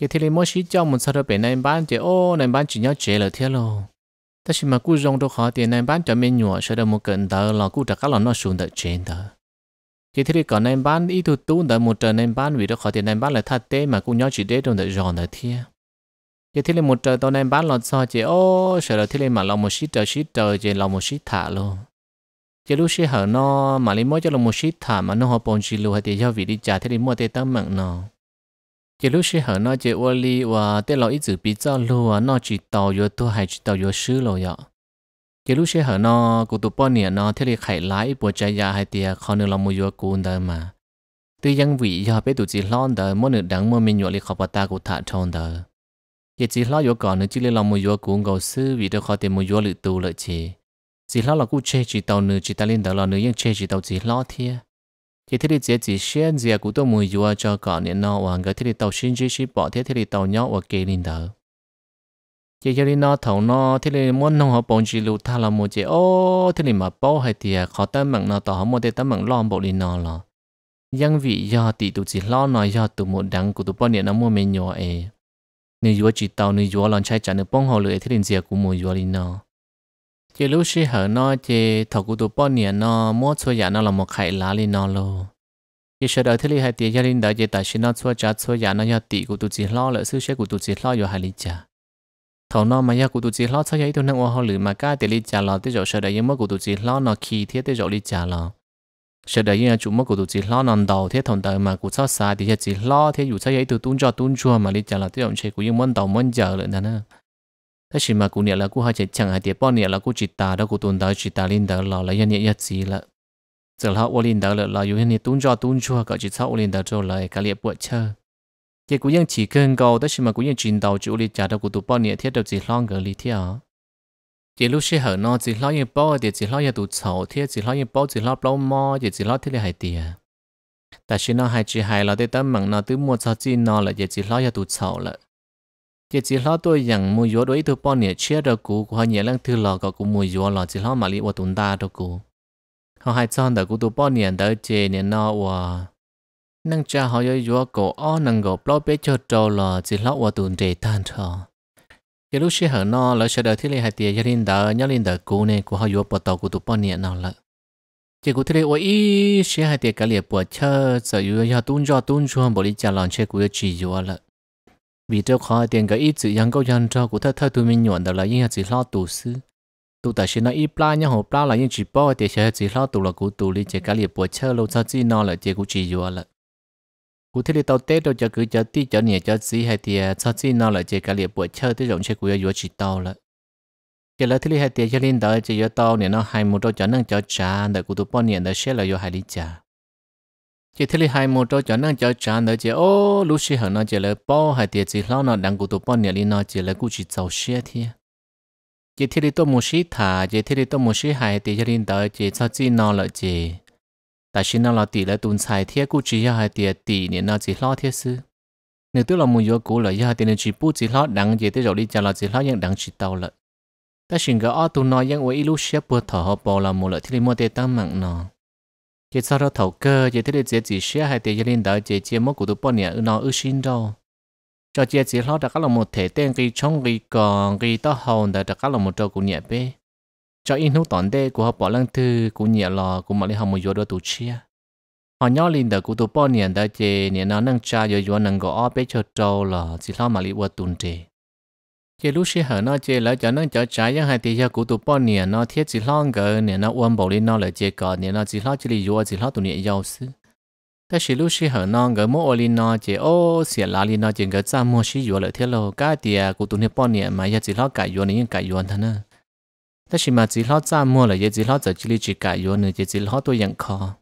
chỉ thế lên mỗi xí cho một sau đôi bên này bán chế ô này bán chỉ nhớ chế là thế lo ta chỉ mà cú rong đâu khó tiền này bán cho mình nhọ sợ đó một cận đó là cú trả các là nó xuống đợi chế đó chỉ thế có này bán ít thu tu đợi một trận này bán vì đó khó tiền này bán là thắt tê mà cú nhớ chỉ để trong đợi giòn đợi thiệt ยี่ที่เรามุดเจอตอนนั้นบ้านเราซอเจโอ้เสร็เแล้วที่เรามาเรามุชิเจอชิเจอเจเรามุชิถ่าโลเจรู้ชิเหรอเนาะมาลิม่เจลูมุชิถ่ามันนอหอบงจิลูฮัดเจียววิริจ่าที่เรามุดเตตั้งมังนาะเจ้าลูชิเหรอเนาะเจ้าวอลีว่าเตรออีจูปิจ้ารู่เนาะจิตโตยวตัวหายจิตโตยวชื่อโลยะเจ้าลูชิเหรอเนาะกูตัวป้อนเนียนอที่ยวไข่ร้ายปวดใจยาหายเตียคอนึ่งเรามุยกูนเดินมาตัวยังวิยาไปตัวจีร้อนเดิมมันหนึ่งดังมันมีหยวดลิขปตากุถาทอนเดิม giờ chỉ lo yếu còn nữa chỉ là làm một yếu cũng gầu sư vì đâu khó tìm một yếu lự tù lợi chỉ chỉ lo là cú che chỉ tàu nữa chỉ ta lên đó là nữa nhưng che chỉ tàu chỉ lo thiê giờ thế thì chỉ chỉ xem gì cũng tôi một yếu cho còn nên nó hoàn cái thiết thì tàu xin chỉ chỉ bỏ thiết thế thì tàu nhau và kê lên đó giờ giờ đi nó thầu nó thiết thì muốn nông họ bông chỉ lụ tha là một chỉ ô thiết thì mà bao hay thì khó tâm mạng nó tàu họ một thế tâm mạng lo bộ đi nó là nhưng vì do tỷ tụ chỉ lo nói do tụ một đắng của tụ bao nhiêu nó mua mình nhỏ ấy nếu yếu chỉ tàu nếu yếu lòng trái chả nếu bông hồ lưỡi thì đến giờ cũng muốn yếu đi nó chỉ lúc xí hở nó chỉ thọ cụ tụ bao nhiêu nó mua cho nhà nó là một khải lá đi nó luôn, chỉ sợ đời thế li hai tiếng gia đình đời chỉ tại xin nó cho cha cho nhà nó nhà tỷ cũng tụ chỉ lo lợi sư sẽ cũng tụ chỉ lo rồi hai lý cha thầu nó mà nhà cũng tụ chỉ lo cho nhà ít thôi năng hoa hồ lưỡi mà cái tiền lý cha lo tới chỗ sợ đời nhưng mà cũng tụ chỉ lo nó khi thiết tới chỗ lý cha lo sau đó yên chủ mất của tổ chức lo nằm đầu thế thằng đời mà của sao xa thì sẽ chỉ lo thế dù sao ấy từ tuân cho tuân cho mà đi trả lại tiêu chế của yên muốn đầu muốn giờ lại nè thế chỉ mà của nhà là của hai chị chẳng hai tiệp bao nhà là của chị ta đó của tuân đời chị ta linh đời là là yên nhẹ gì là giờ họ ô linh đời là là yên nhẹ tuân cho tuân cho cả chị sao ô linh đời rồi lại cả liệt buộc chơi thì cũng yên chỉ cần cầu thế chỉ mà cũng yên chuyển đầu chủ đi trả đó của tụi bao nhà thiết được chỉ lo người lý thiết chỉ lúc xưa hở nó chỉ lo yên bao thì chỉ lo yên tụ sầu thì chỉ lo yên bao chỉ lo bao mò thì chỉ lo thế là hay tiền ta chỉ nó hay chỉ hay là để tâm mặn nó tứ mua cho chi nó là chỉ lo yên tụ sầu là chỉ chỉ lo tôi rằng mua yếu đối thủ bao nhiêu chia được cũ của họ nhẹ lăng thứ lò có cũng mua yếu là chỉ lo mà lý của tụi ta đâu cũ họ hay chọn đời của tụi bao nhiêu đời chê nên nó và năng cha họ yếu yếu cổ o năng cổ bao bé cho trâu là chỉ lo của tụi trẻ tan thôi giờ lúc xí hở nó lỡ sợ đời thiết lệ hai tiền gia đình đỡ nhớ lên đỡ cũ này của họ vừa bỏ tàu của tụi bọn nhẹ nào lợ chỉ của thiết lệ ôi ý hai tiền cả liệt bỏ chơi giờ giờ tuôn cho tuôn cho bỏ đi trả lòn xe của chị vừa lợ vì cho khó tiền cái ít sự dân câu dân cho của thơ thơ tụi mình nhuận đó là chỉ lo tù sư tụ ta xin nó ít pla nhau hồ pla là những chỉ bỏ thì sẽ chỉ lo tù là của tụ đi chỉ cả liệt bỏ chơi lâu sau chỉ nó là chỉ của chị vừa lợ cụ thể là tàu tết rồi, chợ cứ chợ tí chợ nhẹ chợ gì hay thì à, cho chi nào lại chơi cái liệp buổi chơi tới rộng chơi của yếu chỉ tàu lại giờ là thế là hay thì cho lên đó chơi yếu tàu nè nó hai một đâu chợ năng chợ trà đợi cụ tụ bao nhiêu đó sẽ là yếu hai lý trà chỉ thế là hai một đâu chợ năng chợ trà đợi chơi ô lúc xí hận nó chơi là bao hay thì chỉ lo nó đang cụ tụ bao nhiêu đi nó chơi là cụ chỉ giàu xe thì chỉ thế là tôi muốn xí thả chỉ thế là tôi muốn xí hay thì cho lên đó chơi cho chi nào lại chơi 但是那老弟来蹲菜贴估计要还爹弟你那只老贴是，你都老木有估了，要爹你只不只老人也得肉里家老只老人人知道了。但是个阿杜那因为一路些不讨好包了木了，听你莫得当忙呢。也找到头哥，也得你自己些还得一领导姐姐莫古都半年那恶心到。cho chị chỉ lo đặt các lòng một thể tên cái trong cái còn cái đó hầu đã đặt các lòng một trâu cũng nhẹ bé cho in hữu tòn đê của họ bỏ lăng thư của nhẹ lò của mọi lý họ một vô đồ tù chia họ nhỏ lên đờ của tụ bỏ niệm đờ chê niệm nó nâng cha vô vô nâng gò gõ bé cho trâu lò chỉ lo mà lý vô tùn chê chê lúc xí hở nó chê lỡ cho nâng cho trái yang hai tỷ cho của tụ bỏ niệm nó thiết chỉ lo ngờ niệm nó uốn bầu lên nó lỡ chê cọ niệm nó chỉ lo chỉ lý vô chỉ lo tụ niệm giàu sư ta chỉ lúc xí hở nó ngờ mỗi ô lên nó chê ô xỉa lá lên nó chê ngờ cha mua xí vô lỡ thiết lô cái tiề của tụ niệm bỏ niệm mà giờ chỉ lo cải vô niệm cải vô thân nữa 但是嘛，只好咋么了，也只好在这里只改药呢，也只好多人靠。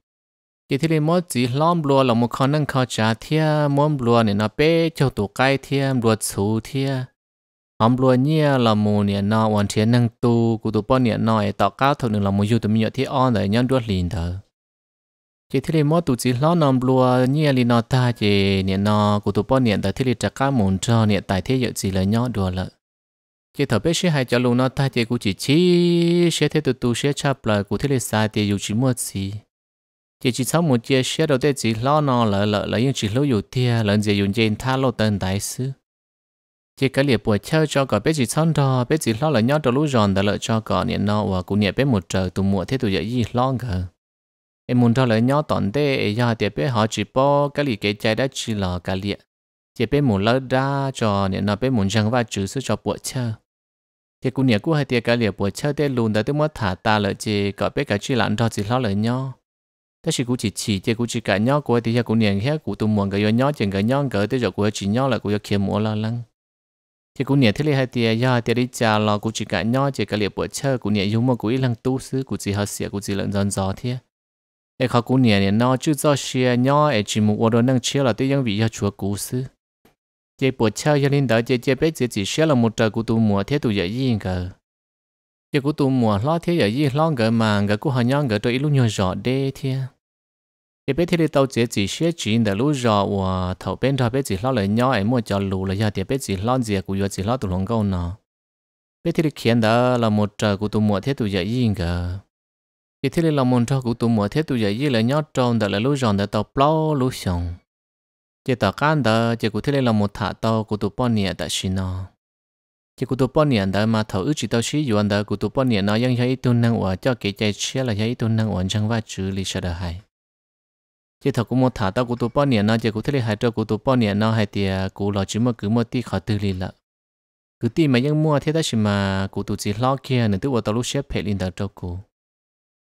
也ที่นี่มดจีล้อมรัวเรามคอนั่งเขาจ่าเทียมมรัวเนี่ยนะเป้เจ้าตัวใกล้เทียมรัวสูเทียหอมรัวเนี่ยเรามูเนี่ยนอวันเทียนั่งตูกูตัวป้อนเนี่ยนอยต่อก้าวถึงหนึ่งเรามูอยู่ตัวมีเยอะที่อ้อนเลยย้อนด้วยลีนเถอะเจที่นี่มดตัวจีล้อมนอมรัวเนี่ยลีนอตาเจเนี่ยนอกูตัวป้อนเนี่ยแต่ที่นี่จะก้าวหมุนจอเนี่ยแต่เทียเยอะจีเลยย้อนด้วยละ chỉ thở bé sẽ hai cho luôn nó thay thế của chỉ chi sẽ thế tụt tụt sẽ chắp lại của thế là sai thì dù chỉ mất gì chỉ chỉ sau một chia xe đầu tiên chỉ lo nó lỡ lỡ lỡ nhưng chỉ lâu dù tia lỡ gì dùng trên tha lô tên đại sư chỉ cái liệp buổi chơi cho cả bé chỉ sau đó bé chỉ lo là nhau đầu lũ giòn đã lỡ cho cả niệm nó và cũng niệm bé một trời tụi mua thế tụi dậy gì lo cả em muốn cho lỡ nhau tòn tê ấy giờ thì bé họ chỉ bỏ cái liệp cái trái đã chỉ là cái liệp chỉ bé muốn lỡ ra cho niệm nó bé muốn chẳng và chữ sư cho buổi chơi thì cũng nhớ cũng hay tiếc cái liệp buổi chơi tết luôn đã tới mất thả ta lợi chỉ có biết cái chuyện lặn đó chỉ lo lợi nhau thế nhiên cũng chỉ chỉ tiệt cũng chỉ cả nhau của thì cũng nhớ hết cũng tụm mòn cái yo nhau chừng cái nhau cái tới giờ của chỉ nhau là cũng yo kiếm mua lo lăng thì cũng nhớ thế này hay tiếc do tiếc đi chà lo cũng chỉ cả nhau chỉ cái liệp buổi chơi cũng nhớ dùng mà cũng ít lần tu sửa cũng chỉ hơi xỉa cũng chỉ lợn giòn giò thế ai khó cũng nhớ nhớ nó chưa do xia nhau ai chỉ mua đồ năng chia là tới những vị cho chúa cú sứ chế bộ chơi cho nên đó chế chế biết chế chỉ sẽ là một trời của tụ mùa thế tụ dạy gì cơ, chế của tụ mùa lo thế dạy gì lo cơ mà gỡ của họ nhau gỡ tôi ít lúc nhon rõ đê thế chế bé thế thì tao chế chỉ sẽ chỉ để lúc rõ và thầu bên thầu biết chỉ lo lại nhau ấy mua cho lù là giờ thì biết chỉ lo gì của giờ chỉ lo tụ lòng câu nó biết thế thì khiến đó là một trời của tụ mùa thế tụ dạy gì cơ, chế thế là một trời của tụ mùa thế tụ dạy gì là nhau tròn đó là lúc rõ để tao plau lúc xong chỉ tờ can đó chỉ cụ thể là một thả tàu cụ tụ bao nhiêu đã xin nó chỉ cụ tụ bao nhiêu đó mà thấu ước chỉ tàu xí dù anh cụ tụ bao nhiêu nó vẫn thấy tu năng hòa cho kế chế xe là thấy tu năng hòa chẳng phải chữ lý sợ hại. chỉ thầu cụ một thả tàu cụ tụ bao nhiêu nó chỉ cụ thể là hai trâu cụ tụ bao nhiêu nó hay thì cụ lo chỉ mà cứ một tí khó tư lý lợ cứ tí mà vẫn mua thế xin mà cụ tụ chỉ lo kia nữa tức là tàu lúc xếp hệ lên tàu trâu cụ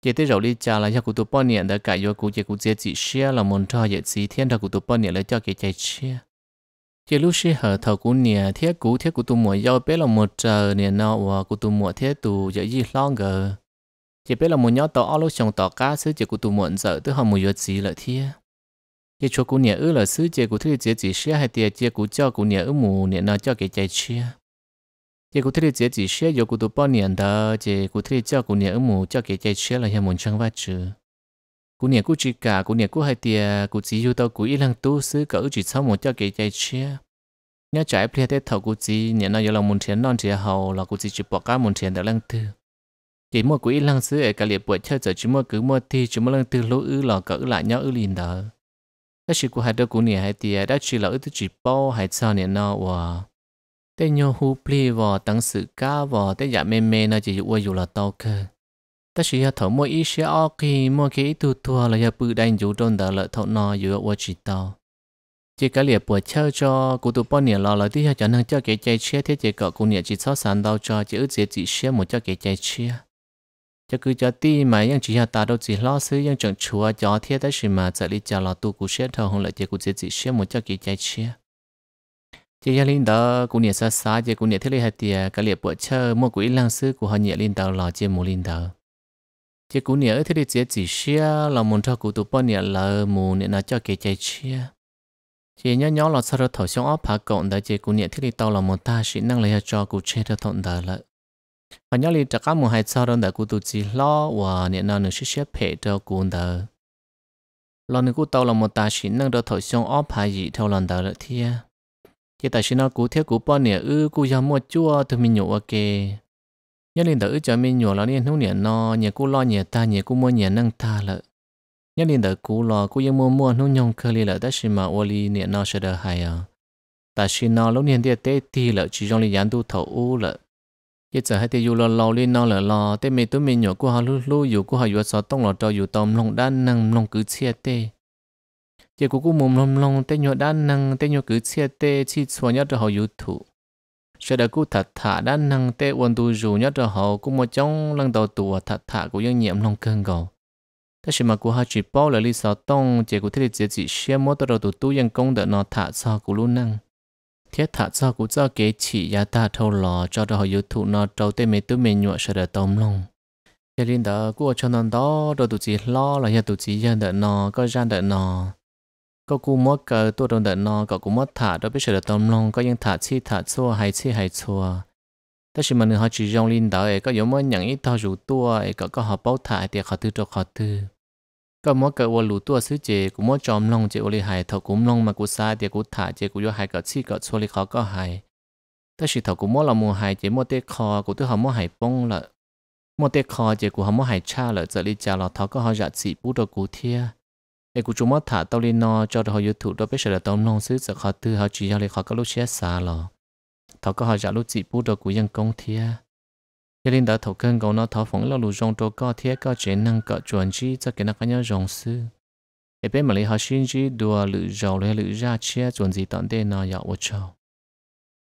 giờ là 也得肉里家了，要古多半年的改药古也古节几些了，门朝也几天的古多半年了，叫给解切。也 lúc xí hở thầu của nè thiết cũ thiết của tụ mùa giao bé là một trời nè nó và của tụ mùa thiết tụ dễ gì lo ngờ chỉ bé là một nhóm tổ alo chồng tổ cá sứ giờ của tụ mùa giờ tức họ mùa giờ gì là thiết giờ cho của nè ư là sứ giờ của thiết chỉ chỉ xia hay tiệt giờ của cho của nè ư mù nè nào cho cái chạy xia giờ cụ thể chỉ chỉ xe giờ cụ tụ bao nhiêu đó giờ cụ thể cho cụ nhiều mù cho cái chạy xe là hiện muốn chẳng vắt chứ cụ nhà cụ chỉ cả cụ nhà cụ hai tia cụ chỉ yêu tao cụ ít lần tu sứ cỡ chỉ sau một cho cái chạy xe nhớ trái plia tết thầu cụ chỉ nhà nào giờ là muốn tiền non tiền hậu là cụ chỉ chỉ bỏ cả muốn tiền đã lần tư chỉ mua cụ ít lần sứ ở liệt buổi chơi giờ chỉ mua cứ mua thì chỉ mua lần tư lỗ ư là cỡ lại nhớ ư liền đó các chị cụ hai đứa cụ nhiều hai tia đã chỉ là ư tư chỉ bao hai sao nhớ nào wow Tê nhau hú pli vò tăng sự cá vò tê dạ mê mê nó chỉ uo dù là tàu cơ. Ta chỉ thở mỗi ý xe o kì mô cái ít tuột tua là dạ bự đánh dụ trôn đỡ lợi thọ nò dụ ua chỉ tàu. Chỉ cái liệp bùa chơi cho cụ tụ bọn nè lò lời tí hạ chẳng năng cho kẻ chạy xe thế chỉ cọ cụ nè chỉ xót sàn đau cho chỉ ước dễ chỉ xe một cho kẻ chạy xe Cho cứ cho ti mà chỉ hạ ta đâu chỉ lo sư ยัง chẳng chúa cho thiết ta chỉ mà chạy đi chào lò tu cụ xe thờ hông lợi chỉ cụ dễ chỉ xe một cho kẻ chạy xe chỉ gia linh đó cũng nhiệt sa sa chỉ cũng nhiệt thế này hay tiề cái liệt bộ chơi mua quỹ lang sư của họ nhiệt linh đó là chỉ mua linh đó chỉ cũng ở thế này chỉ chỉ xia là muốn cho cụ tụ bao nhiệt là muốn nhiệt nó cho cái chạy xia chỉ nhớ nhớ là sau đó thổi xuống ốp hạ cộng đó chỉ cũng nhiệt thế này tao là muốn ta sĩ năng lấy cho cụ chơi đó thuận đời lợi và nhớ li chắc một hai sau đó đã cụ tụ chỉ lo và nhiệt nó nữa xếp hệ cho cụ đó lo nữa cụ tao là một ta sĩ năng đó thổi xuống ốp hạ gì theo lần đời lợi. thiệt chỉ tại sao nó theo thiết cú bao nè ư cú giờ mua chua thì mình nhổ ok nhất lên tới cho mình nhổ là nên không nè nó nhà cú lo nhà ta nhà cú mua nhà năng ta lợ nhất lên tới cú lo cú giờ mua mua không nhông khơi lì lợ ta xin mà oli nè nó sẽ được hay à tại sao nó lúc nè tiệt tế thì lợ chỉ trong lý gián tu thầu u lợ giờ giờ hai tiệt u lo lo lên nó lợ lo tế mình tụi mình nhổ cú học lu lu dù cú học vừa sợ tông lo cho dù tôm lòng đan năng lòng cứ chia tê chỉ có cô mồm lồng lồng tay nhọ đan năng tay nhọ cứ chia tê chi xua nhát cho họ yếu thủ sẽ đã cô thật thả đan năng tay uốn tu dù nhát cho họ cũng một trong lăng đầu tù thật thả của dân nhiệm lòng cơn gầu ta mà cô hai chỉ bao là lý sao tông chỉ cô thấy chỉ chỉ xe mô tơ đầu tù tu dân công đỡ nó thả sao của luôn năng thiết thả sao của cho kế chỉ giá ta thâu lò cho cho họ yếu thủ nó trâu tay mấy tu mình nhọ sẽ đã tôm lòng cho linh đó cô cho nó đó đầu tụ chỉ lo là nhà tụ chỉ dân đợi nó có gian đợi nó ก็กูมัวเกิดตัวตรงเดินนอนก็กูมัวถาดไปเสด็จตอมลงก็ยังถาดชี้ถาดชัวหายชี้หายชัวแต่ชิมันเขาจีจงลินดาเอก็ยมัวอย่างอีทออยู่ตัวเอก็ก็หอเป้าถาเตียขอตื้อตัวขอตื้อก็มัวเกิดวัวหลูตัวซื้อเจกูมัวจอมลงเจโอลิหายถอกุมลงมากูซาเตียกูถาเจกูยหายก็ชี้ก็ชัวลิเขาก็หายแต่ชิถอกูมัวละมัวหายเจมัวเตะคอกูตื้อหอมัวหายป้งละมัวเตะคอเจกูหอมัวหายชาละเจริจาละทอก็หอจัดสีปูตัวกูเทีย ai cũng chúng mất thả tao lên no cho họ youtube đó biết sợ là tao nông xứ sợ họ tư họ chỉ ra lên họ có lúc chia xa lò thọ có họ giả lúc chị bút đó cũng dân công thia cho nên đã thọ cân cầu nó thọ phóng là lù rong đồ có thia có chế năng có chuẩn chi cho cái nó có rong sư ai biết mà lấy họ xin chi đùa lự giàu lấy lự ra chia chuẩn gì tận đây nó dạo ở châu